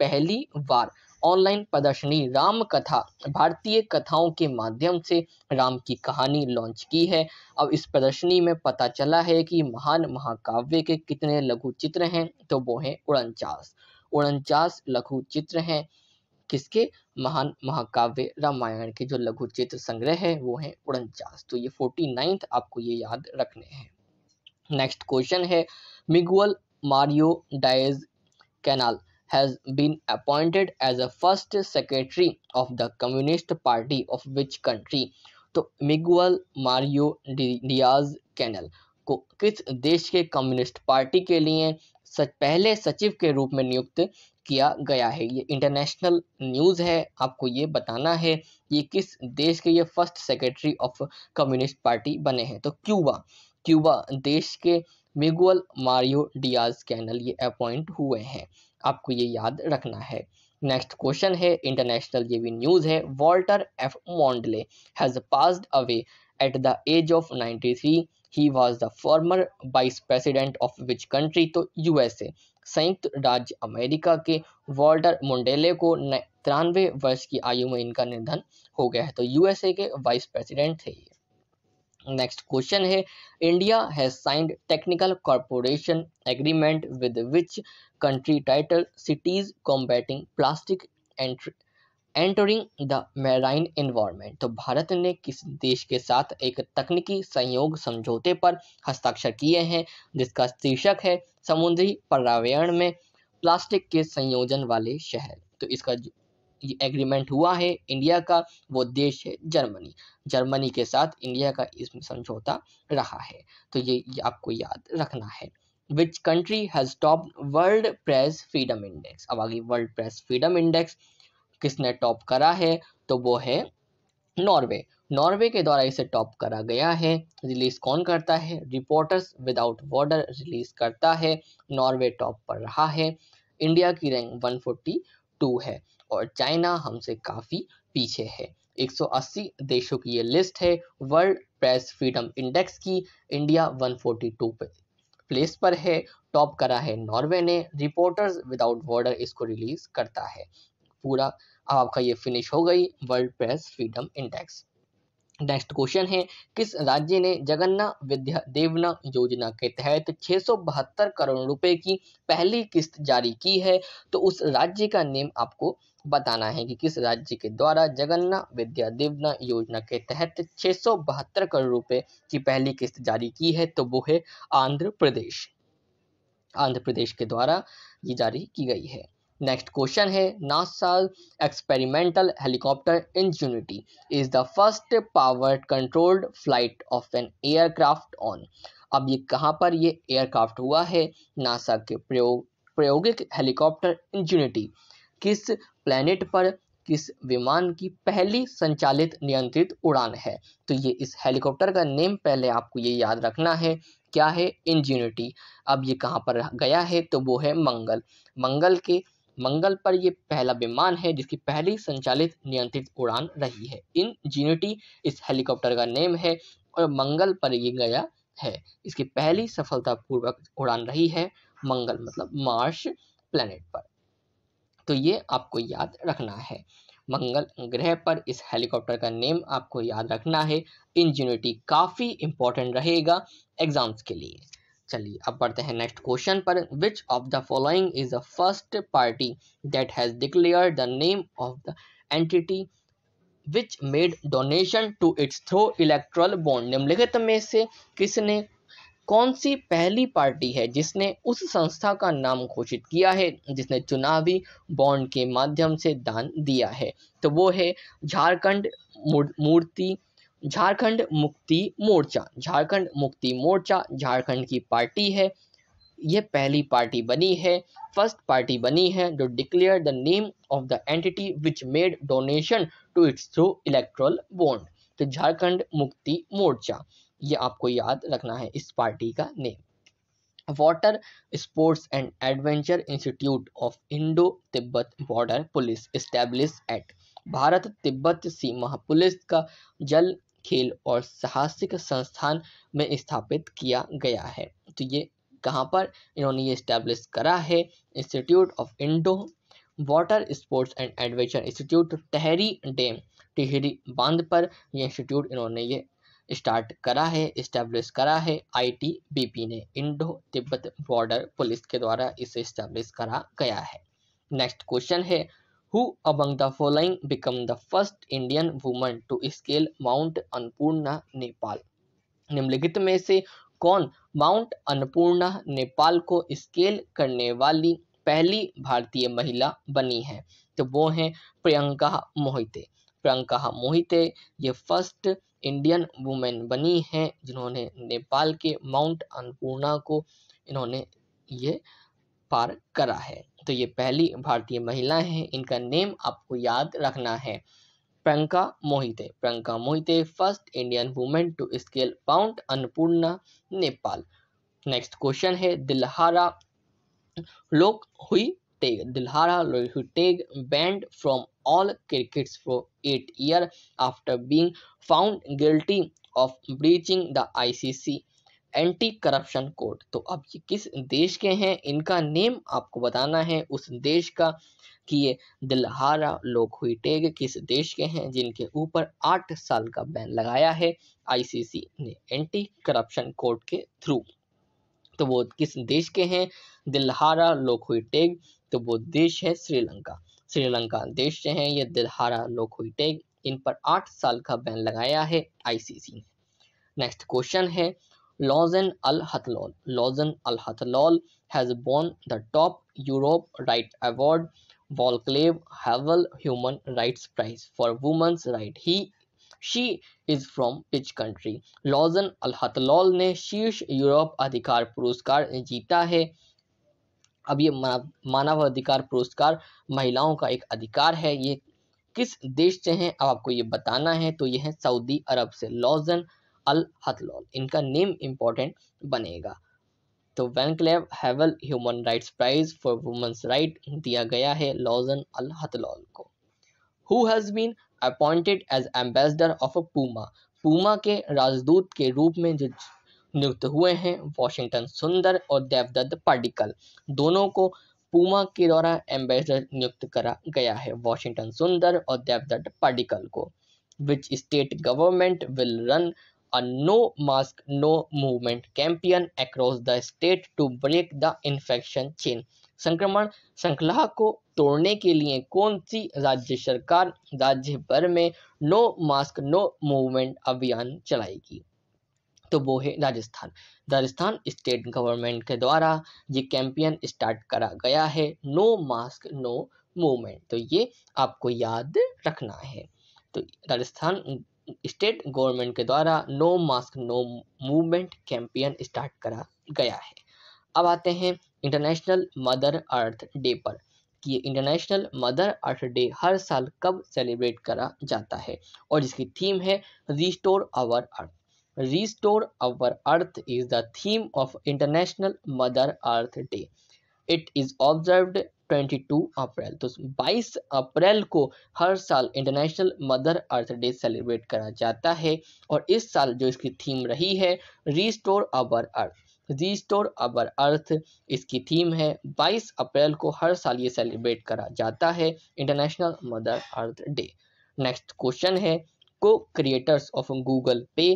पहली बार ऑनलाइन प्रदर्शनी राम कथा भारतीय कथाओं के माध्यम से राम की कहानी लॉन्च की है अब इस प्रदर्शनी में पता चला है कि महान महाकाव्य के कितने लघु चित्र हैं तो वो हैं उनचास उनचास लघु चित्र हैं किसके महान महाकाव्य रामायण के जो लघु चित्र संग्रह है वो है उनचास तो ये फोर्टी नाइन्थ आपको ये याद रखने हैं नेक्स्ट क्वेश्चन है Miguel Mario Diaz Canel has been appointed as a first secretary of the communist party of which country तो मिगुअल मारियो डियाज कैनल को किस देश के कम्युनिस्ट पार्टी के लिए सच पहले सचिव के रूप में नियुक्त किया गया है ये इंटरनेशनल न्यूज़ है आपको ये बताना है ये किस देश के ये first secretary of communist party बने हैं तो क्यूबा क्यूबा देश के मिगुअल मारियो डियाज कैनल ये अपॉइंट हुए हैं आपको ये याद रखना है नेक्स्ट क्वेश्चन है इंटरनेशनल ये भी न्यूज़ है Walter F Mondale has passed away at the age of 93 he was the former vice president of which country तो यूएसए संयुक्त राज्य अमेरिका के वॉल्टर मुंडेले को तिरानवे वर्ष की आयु में इनका निधन हो गया है तो यूएसए के वाइस प्रेसिडेंट थे ये नेक्स्ट क्वेश्चन है India has signed technical corporation agreement with which country title cities combating plastic entry entering the marine environment तो भारत ने किस देश के साथ एक तकनीकी संयोग समझौते पर हस्ताक्षर किए हैं जिसका शीर्षक है समुद्री पर्यावरण में प्लास्टिक के संयोजन वाले शहर तो इसका एग्रीमेंट हुआ है इंडिया का वो देश है जर्मनी जर्मनी के साथ इंडिया का इसमें समझौता रहा है तो ये, ये आपको याद रखना है which country has top world press freedom index अब आगे वर्ल्ड प्रेस फ्रीडम इंडेक्स किसने टॉप करा है तो वो है नॉर्वे नॉर्वे के द्वारा इसे टॉप करा गया है रिलीज कौन करता है रिपोर्टर्स विदाउट बॉर्डर रिलीज करता है नॉर्वे टॉप पर रहा है इंडिया की रैंक 142 है और चाइना हमसे काफ़ी पीछे है 180 देशों की ये लिस्ट है वर्ल्ड प्रेस फ्रीडम इंडेक्स की इंडिया 142 पे प्लेस पर है टॉप करा है नॉर्वे ने रिपोर्टर्स विदाउट बॉर्डर इसको रिलीज करता है पूरा आपका ये फिनिश हो गई world press freedom index next question है किस राज्य ने जगन्ना विद्या देवना योजना के तहत छह करोड़ रुपए की पहली किस्त जारी की है तो उस राज्य का नेम आपको बताना है कि किस राज्य के द्वारा जगन्ना विद्या देवना योजना के तहत छह करोड़ रुपए की पहली किस्त जारी की है तो वो है आंध्र प्रदेश आंध्र प्रदेश के द्वारा ये जारी की गई है नेक्स्ट क्वेश्चन है NASA experimental helicopter Ingenuity is the first power controlled flight of an aircraft on अब ये कहाँ पर ये एयरक्राफ्ट हुआ है नासा के प्रयोग प्रयोगिक हेलीकॉप्टर इंजूनिटी किस प्लैनेट पर किस विमान की पहली संचालित नियंत्रित उड़ान है तो ये इस हेलीकॉप्टर का नेम पहले आपको ये याद रखना है क्या है इंजीनिटी अब ये कहाँ पर गया है तो वो है मंगल मंगल के मंगल पर यह पहला विमान है जिसकी पहली संचालित नियंत्रित उड़ान रही है इन जीनिटी इस हेलीकॉप्टर का नेम है और मंगल पर यह गया है इसकी पहली सफलतापूर्वक उड़ान रही है मंगल मतलब मार्स प्लैनेट पर तो ये आपको याद रखना है मंगल ग्रह पर इस हेलीकॉप्टर का नेम आपको याद रखना है इंजीनिटी काफ़ी इंपॉर्टेंट रहेगा एग्जाम्स के लिए चलिए अब पढ़ते हैं नेक्स्ट क्वेश्चन पर which of the following is the first party that has declare the name of the entity which made donation to its through electoral bond निम्नलिखित में से किसने कौन सी पहली पार्टी है जिसने उस संस्था का नाम घोषित किया है जिसने चुनावी बॉन्ड के माध्यम से दान दिया है तो वो है झारखंड मूर्ति झारखंड मुक्ति मोर्चा झारखंड मुक्ति मोर्चा झारखंड की पार्टी है यह पहली पार्टी बनी है फर्स्ट पार्टी बनी है जो declare the name of the entity which made donation to its through electoral bond तो झारखंड मुक्ति मोर्चा ये आपको याद रखना है इस पार्टी का name water sports and adventure institute of Indo Tibet border police establish at Bharat Tibbat Seema Police का जल खेल और साहसिक संस्थान में स्थापित किया गया है तो ये कहाँ पर इन्होंने ये इस्टेब्लिश करा है institute of Indo water sports and adventure institute Tehri dam Tehri बांध पर ये इंस्टीट्यूट इन्होंने ये स्टार्ट करा है इस्टेब्लिश करा है आईटीबीपी ने इंडो तिब्बत बॉर्डर पुलिस के द्वारा इसे इस्टेब्लिश करा गया है नेक्स्ट क्वेश्चन है Who among the following became the first Indian woman to scale Mount Annapurna, Nepal? निम्नलिखित में से कौन माउंट अन्नपूर्णा नेपाल को स्केल करने वाली पहली भारतीय महिला बनी है तो वो है प्रियंका मोहिते प्रियंका मोहिते ये फर्स्ट इंडियन वुमेन बनी है जिन्होंने नेपाल के माउंट अन्नपूर्णा को इन्होंने ये पार करा है तो ये पहली भारतीय महिला है इनका नेम आपको याद रखना है Priyanka Mohite Priyanka Mohite first Indian women to scale mount Annapurna Nepal next question है Dilhara Lokuhettige Dilhara Lokuhettige banned from all cricket for eight year after being found guilty of breaching the ICC anti corruption code तो अब ये किस देश के हैं इनका नेम आपको बताना है उस देश का कि ये दिलहारा लोग हुई टेग किस देश के हैं जिनके ऊपर आठ साल का बैन लगाया है आईसीसी ने एंटी करप्शन कोर्ट के थ्रू तो वो किस देश के हैं दिलहारा लोग हुई टेग तो वो देश है श्रीलंका श्रीलंका देश से है ये दिलहारा लोग हुई टेग इन पर आठ साल का बैन लगाया है आईसीसी ने नेक्स्ट क्वेश्चन है Lausanne al-Hathlol. Lausanne al-Hathlol has won the top Europe Right Award, Volclave Havel Human Rights Prize for Women's Right. He she is from which country Loujain al Hathloul ने शीर्ष Europe अधिकार पुरस्कार जीता है अब ये मानव अधिकार पुरस्कार महिलाओं का एक अधिकार है ये किस देश से हैं अब आपको ये बताना है तो ये है सऊदी अरब से लॉजन अल हथलॉल इनका नेम इम्पोर्टेंट बनेगा तो Vaclav Havel human rights prize for women's right दिया गया है लॉजन अल हथलॉल को who has been appointed as ambassador of a Puma Puma के राजदूत के रूप में जो नियुक्त हुए हैं वॉशिंगटन सुंदर और देवदत्त पार्टिकल दोनों को पूमा के द्वारा एम्बेसडर नियुक्त करा गया है वॉशिंगटन सुंदर और देवदत्त पार्टिकल को which state government will run a no mask, no movement campaign across the state to break the infection chain. संक्रमण श्रृंखला को तोड़ने के लिए कौन सी राज्य सरकार राज्य भर में नो मास्क नो मूवमेंट अभियान चलाएगी तो वो है राजस्थान राजस्थान स्टेट गवर्नमेंट के द्वारा ये कैंपेन स्टार्ट करा गया है नो मास्क नो मूवमेंट तो ये आपको याद रखना है तो राजस्थान स्टेट गवर्नमेंट के द्वारा no mask no movement campaign start करा गया है अब आते हैं इंटरनेशनल मदर अर्थ डे पर कि इंटरनेशनल मदर अर्थ डे हर साल कब सेलिब्रेट करा जाता है और इसकी थीम है restore our earth restore our earth is the theme of international mother earth day it is observe 22 April तो 22 अप्रैल को हर साल international mother earth day celebrate करा जाता है और इस साल जो इसकी थीम रही है रीस्टोर अवर अर्थ रीस्टोर अवर अर्थ इसकी थीम है 22 अप्रैल को हर साल ये सेलिब्रेट करा जाता है international mother earth day next question है co creators of Google Pay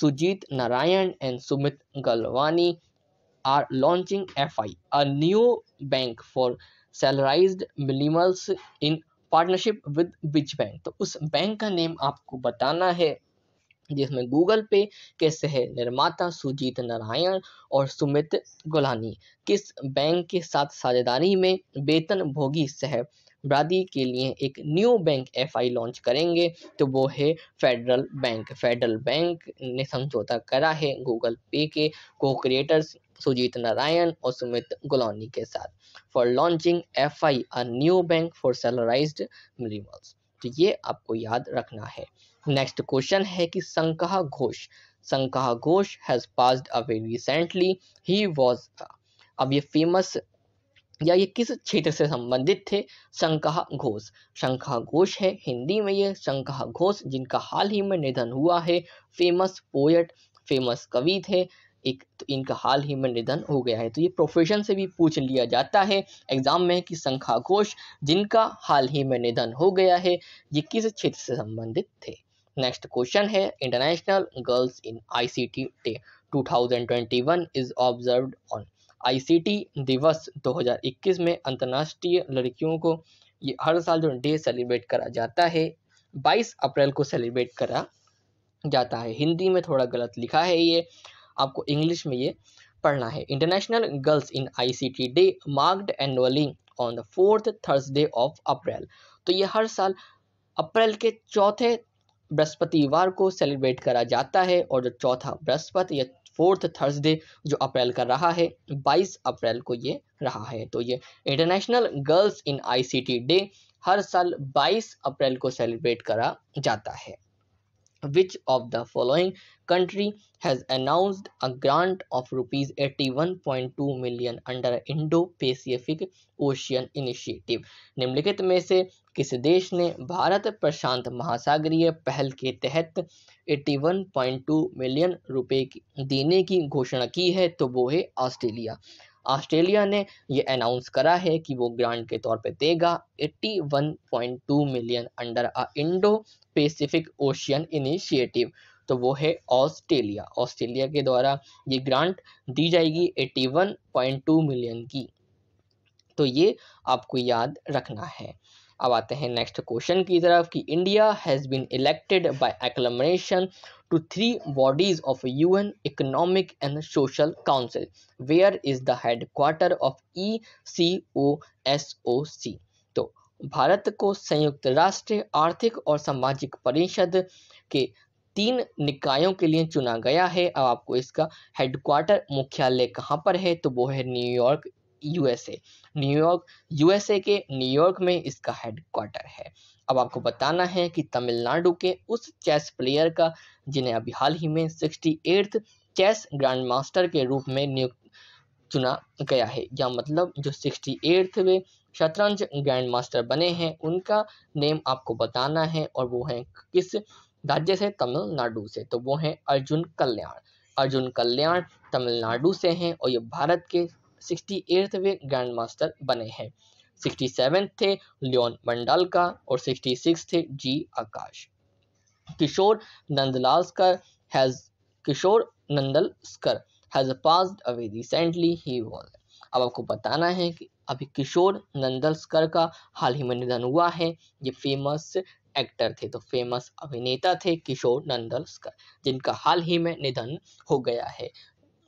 Sujith Narayan and Sumit Gwalani are launching F I a new bank for salaried millennials in partnership with which bank तो उस बैंक का नेम आपको बताना है जिसमें गूगल पे के सह निर्माता सुजीत नारायण और सुमित गुलानी किस बैंक के साथ साझेदारी में वेतन भोगी सह आज़ादी के लिए एक न्यू बैंक एफआई लॉन्च करेंगे तो वो है फेडरल बैंक फेडरल बैंक ने समझौता करा है गूगल पे के को क्रिएटर्स सुजीत नारायण और सुमित गुलानी के साथ for launching F I a new bank for salaried millennials तो ये आपको याद रखना है नेक्स्ट क्वेश्चन है कि Shankha Ghosh Shankha Ghosh has passed away recently he was अब ये फेमस या ये किस क्षेत्र से संबंधित थे शंका घोष शंका घोष है हिंदी में ये शंका घोष जिनका हाल ही में निधन हुआ है फेमस पोएट फेमस कवि थे एक तो इनका हाल ही में निधन हो गया है तो ये प्रोफेशन से भी पूछ लिया जाता है एग्जाम में कि शंखा घोष जिनका हाल ही में निधन हो गया है ये किस क्षेत्र से संबंधित थे नेक्स्ट क्वेश्चन है international girls in ICT day 2021 is observed on ICT दिवस 2021 में अंतर्राष्ट्रीय लड़कियों को ये हर साल जो डे सेलिब्रेट करा जाता है 22 अप्रैल को सेलिब्रेट करा जाता है हिंदी में थोड़ा गलत लिखा है ये आपको इंग्लिश में ये पढ़ना है international girls in ICT day marked annually on the fourth Thursday of April तो ये हर साल अप्रैल के चौथे बृहस्पतिवार को सेलिब्रेट करा जाता है और जो चौथा बृहस्पति या फोर्थ थर्सडे जो अप्रैल का रहा है 22 अप्रैल को ये रहा है तो ये international girls in ICT day हर साल 22 अप्रैल को सेलिब्रेट करा जाता है which of the following country has announced a grant of rupees 81.2 million under Indo-Pacific Ocean Initiative? निम्नलिखित में से किस देश ने भारत प्रशांत महासागरीय पहल के तहत 81.2 मिलियन रुपए देने की घोषणा की है तो वो है ऑस्ट्रेलिया ऑस्ट्रेलिया ने ये अनाउंस करा है कि वो ग्रांट के तौर पे देगा 81.2 million under a Indo Pacific ocean initiative तो वो है ऑस्ट्रेलिया ऑस्ट्रेलिया के द्वारा ये ग्रांट दी जाएगी 81.2 मिलियन की तो ये आपको याद रखना है अब आते हैं नेक्स्ट क्वेश्चन की तरफ कि India has been elected by two three bodies of UN economic and social council where is the headquarter of ECOSOC? तो भारत को संयुक्त राष्ट्र आर्थिक और सामाजिक परिषद के तीन निकायों के लिए चुना गया है अब आपको इसका हेडक्वार्टर मुख्यालय कहाँ पर है तो वो है न्यूयॉर्क यूएसए न्यूयॉर्क यूएसए के न्यूयॉर्क में इसका हेडक्वार्टर है अब आपको बताना है कि तमिलनाडु के उस चेस प्लेयर का जिन्हें अभी हाल ही में सिक्सटी चेस ग्रैंड मास्टर के रूप में नियुक्त चुना गया है या मतलब जो सिक्सटी एट्थवें शतरंज ग्रैंड मास्टर बने हैं उनका नेम आपको बताना है और वो है किस राज्य से तमिलनाडु से तो वो हैं अर्जुन कल्याण अर्जुन कल्याण तमिलनाडु से हैं और ये भारत के सिक्सटी वे ग्रैंड मास्टर बने हैं सिक्सटी थे लियोन का और सिक्सटी थे जी Akash Kishore Nandlaskar has Kishore Nandlaskar has passed away recently he was अब आपको बताना है कि अभी किशोर नंदलस्कर का हाल ही में निधन हुआ है ये फेमस एक्टर थे तो फेमस अभिनेता थे किशोर नंदलस्कर जिनका हाल ही में निधन हो गया है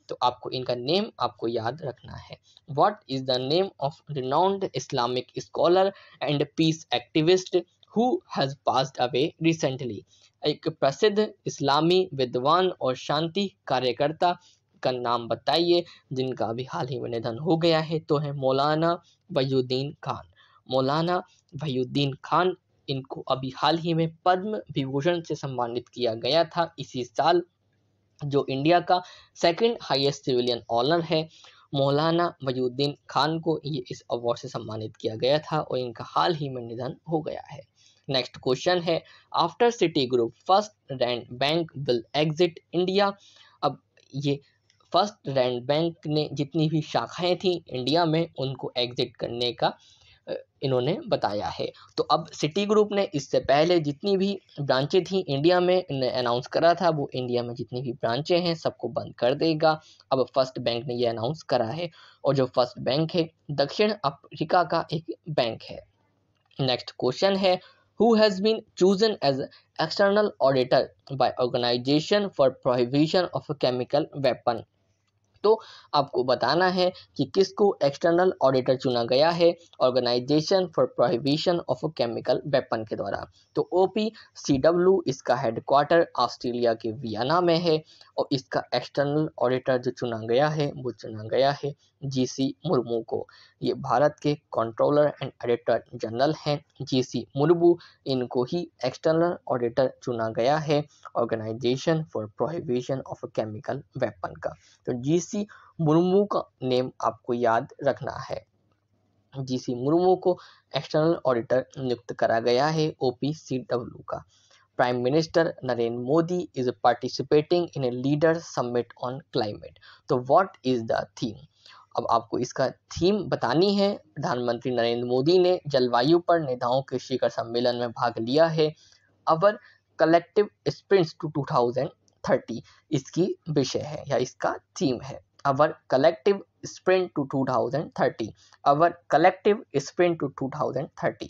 तो आपको इनका नेम आपको याद रखना है what is the name of renowned Islamic scholar and peace activist who has passed away recently एक प्रसिद्ध इस्लामी विद्वान और शांति कार्यकर्ता का नाम बताइए जिनका अभी हाल ही में निधन हो गया है तो है मौलाना वयुद्दीन खान मौलाना वयुद्दीन खान इनको अभी हाल ही में पद्म विभूषण से सम्मानित किया गया था इसी साल जो इंडिया का सेकंड हाईएस्ट सिविलियन ऑनर है मौलाना मयूद्दीन खान को ये इस अवार्ड से सम्मानित किया गया था और इनका हाल ही में निधन हो गया है नेक्स्ट क्वेश्चन है after Citi group FirstRand bank will exit India अब ये फर्स्ट रैंड बैंक ने जितनी भी शाखाएं थी इंडिया में उनको एग्जिट करने का इन्होंने बताया है तो अब सिटी ग्रुप ने इससे पहले जितनी भी ब्रांचें थी इंडिया में अनाउंस करा था वो इंडिया में जितनी भी ब्रांचें हैं सबको बंद कर देगा अब फर्स्ट बैंक ने ये अनाउंस करा है और जो फर्स्ट बैंक है दक्षिण अफ्रीका का एक बैंक है नेक्स्ट क्वेश्चन है who has been chosen as external auditor by organisation for prohibition of chemical weapon तो आपको बताना है कि किसको एक्सटर्नल ऑडिटर चुना गया है organisation for prohibition of chemical weapon के द्वारा तो ओ पी सी डब्ल्यू इसका हेडक्वार्टर ऑस्ट्रेलिया के वियना में है और इसका एक्सटर्नल ऑडिटर जो चुना गया है वो चुना गया है जीसी मुर्मू को ये भारत के कंट्रोलर एंड ऑडिटर जनरल हैं जीसी मुर्मू इनको ही एक्सटर्नल ऑडिटर चुना गया है organisation for prohibition of chemical weapon का तो जीसी मुर्मू का नेम आपको याद रखना है जीसी मुर्मू को एक्सटर्नल ऑडिटर नियुक्त करा गया है ओपीसीडब्ल्यू का prime minister Narendra Modi is participating in a leader summit on climate तो व्हाट इज द थीम अब आपको इसका थीम बतानी है प्रधानमंत्री नरेंद्र मोदी ने जलवायु पर नेताओं के शिखर सम्मेलन में भाग लिया है अवर कलेक्टिव स्प्रिंट्स टू 2030 इसकी विषय है या इसका थीम है our collective sprint to 2030 our collective sprint to 2030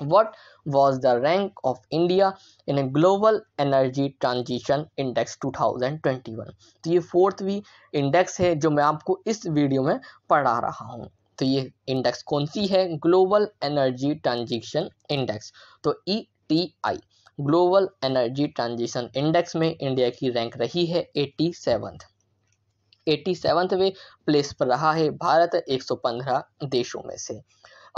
what was the rank of India in a Global Energy Transition Index 2021 तो ये फोर्थवी इंडेक्स है जो मैं आपको इस वीडियो में पढ़ा रहा हूँ तो ये इंडेक्स कौन सी है ग्लोबल एनर्जी ट्रांजिशन इंडेक्स तो E T I global energy transition index में इंडिया की रैंक रही है एट्टी सेवन्थ एट्टी सेवन्थवे प्लेस पर रहा है भारत 115 देशों में से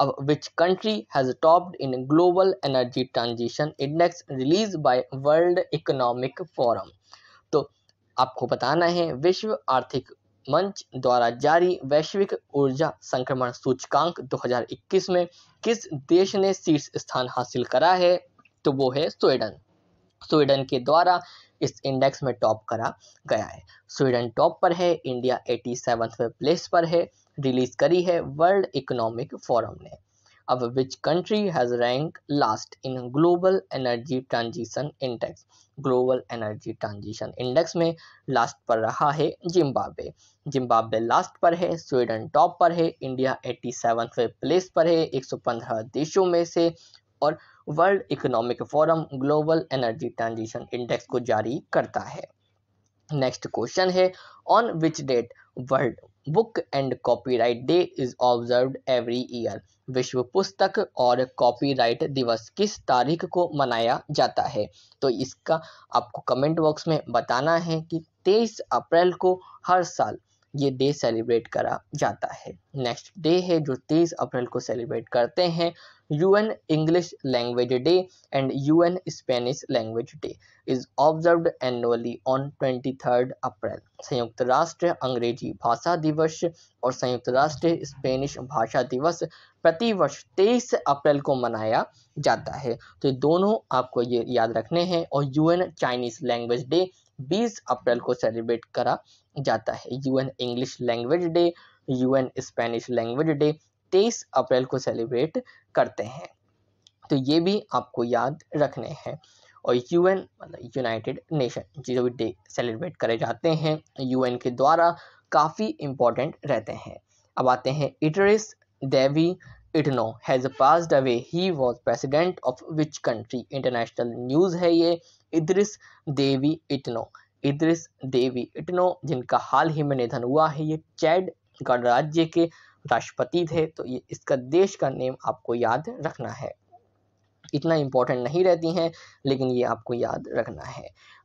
अब which country has topped in global energy transition index release by world economic forum तो आपको बताना है विश्व आर्थिक मंच द्वारा जारी वैश्विक ऊर्जा संक्रमण सूचकांक 2021 में किस देश ने शीर्ष स्थान हासिल करा है तो वो है स्वीडन स्वीडन के द्वारा इस इंडेक्स में टॉप करा गया है स्वीडन टॉप पर है इंडिया एटी सेवन प्लेस पर है रिलीज करी है वर्ल्ड इकोनॉमिक फोरम ने अब which country has rank last in global energy transition index global energy transition index में लास्ट पर रहा है जिम्बाब्वे जिम्बाब्वे लास्ट पर है स्वीडन टॉप पर है इंडिया एट्टी सेवन प्लेस पर है 115 देशों में से और world economic forum global energy transition index को जारी करता है नेक्स्ट क्वेश्चन है on which date world book and copyright day is observe every year विश्व पुस्तक और कॉपीराइट दिवस किस तारीख को मनाया जाता है तो इसका आपको कमेंट बॉक्स में बताना है कि 23 अप्रैल को हर साल ये डे सेलिब्रेट करा जाता है नेक्स्ट डे है जो तेईस अप्रैल को सेलिब्रेट करते हैं UN English language day and UN Spanish language day is observe annually on twenty third April संयुक्त राष्ट्र अंग्रेजी भाषा दिवस और संयुक्त राष्ट्र स्पेनिश भाषा दिवस प्रतिवर्ष तेईस अप्रैल को मनाया जाता है तो दोनों आपको ये याद रखने हैं और UN Chinese language day 20 April को सेलिब्रेट करा जाता है UN English language day UN Spanish language day 23 April को सेलिब्रेट करते हैं तो ये भी आपको याद रखने हैं और यूएन मतलब यूनाइटेड नेशन जो भी डे सेलिब्रेट करे जाते हैं यूएन के द्वारा काफ़ी इम्पोर्टेंट रहते हैं अब आते हैं Idriss Deby Itno has passed away he was president of which country international news है ये इद्रिस देवी इटनो इद्रिस देवी इटनो जिनका हाल ही में निधन हुआ है ये चैड गणराज्य के राष्ट्रपति थे तो ये इसका देश का नेम आपको याद रखना है इतना इम्पोर्टेंट नहीं रहती हैं लेकिन ये आपको याद रखना है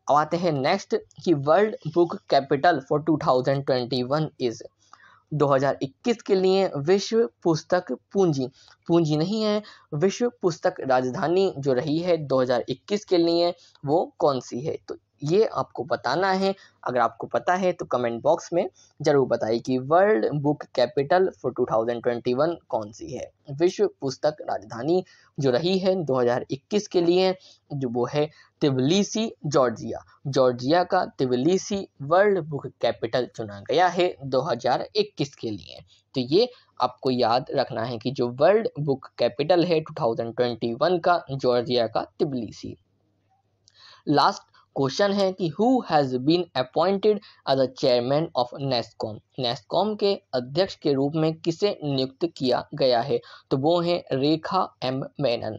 अब आते हैं नेक्स्ट कि world book capital for 2021 is 2021 के लिए विश्व पुस्तक पूंजी पूंजी नहीं है विश्व पुस्तक राजधानी जो रही है 2021 के लिए वो कौन सी है तो ये आपको बताना है अगर आपको पता है तो कमेंट बॉक्स में ज़रूर बताइए कि वर्ल्ड बुक कैपिटल फॉर 2021 कौन सी है विश्व पुस्तक राजधानी जो रही है 2021 के लिए जो वो है तिबलीसी जॉर्जिया जॉर्जिया का तिबलीसी वर्ल्ड बुक कैपिटल चुना गया है 2021 के लिए तो ये आपको याद रखना है कि जो वर्ल्ड बुक कैपिटल है 2021 का जॉर्जिया का तिबलीसी लास्ट क्वेश्चन है कि who has been appointed as a chairman of NASSCOM NASSCOM के अध्यक्ष के रूप में किसे नियुक्त किया गया है तो वो है रेखा एम मेनन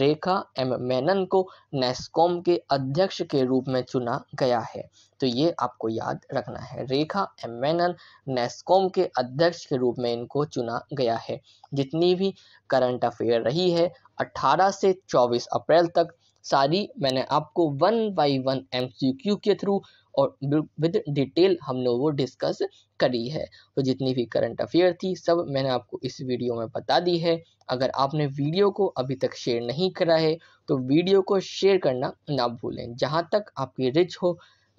रेखा एम मेनन को नेस्कॉम के अध्यक्ष के रूप में चुना गया है तो ये आपको याद रखना है रेखा एम मेनन नेस्कॉम के अध्यक्ष के रूप में इनको चुना गया है जितनी भी करंट अफेयर रही है 18 से 24 अप्रैल तक सारी मैंने आपको वन बाई वन एमसीक्यू के थ्रू और विद डिटेल हमने वो डिस्कस करी है तो जितनी भी करंट अफेयर थी सब मैंने आपको इस वीडियो में बता दी है अगर आपने वीडियो को अभी तक शेयर नहीं करा है तो वीडियो को शेयर करना ना भूलें जहाँ तक आपकी रिच हो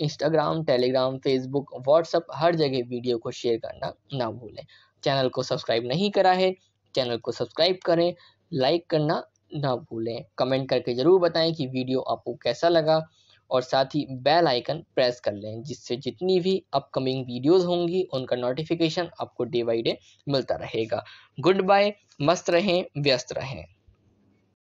इंस्टाग्राम टेलीग्राम फेसबुक व्हाट्सअप हर जगह वीडियो को शेयर करना ना भूलें चैनल को सब्सक्राइब नहीं करा है चैनल को सब्सक्राइब करें लाइक करना ना भूलें कमेंट करके ज़रूर बताएं कि वीडियो आपको कैसा लगा और साथ ही बेल आइकन प्रेस कर लें जिससे जितनी भी अपकमिंग वीडियोस होंगी उनका नोटिफिकेशन आपको डे बाई डे मिलता रहेगा गुड बाय मस्त रहें व्यस्त रहें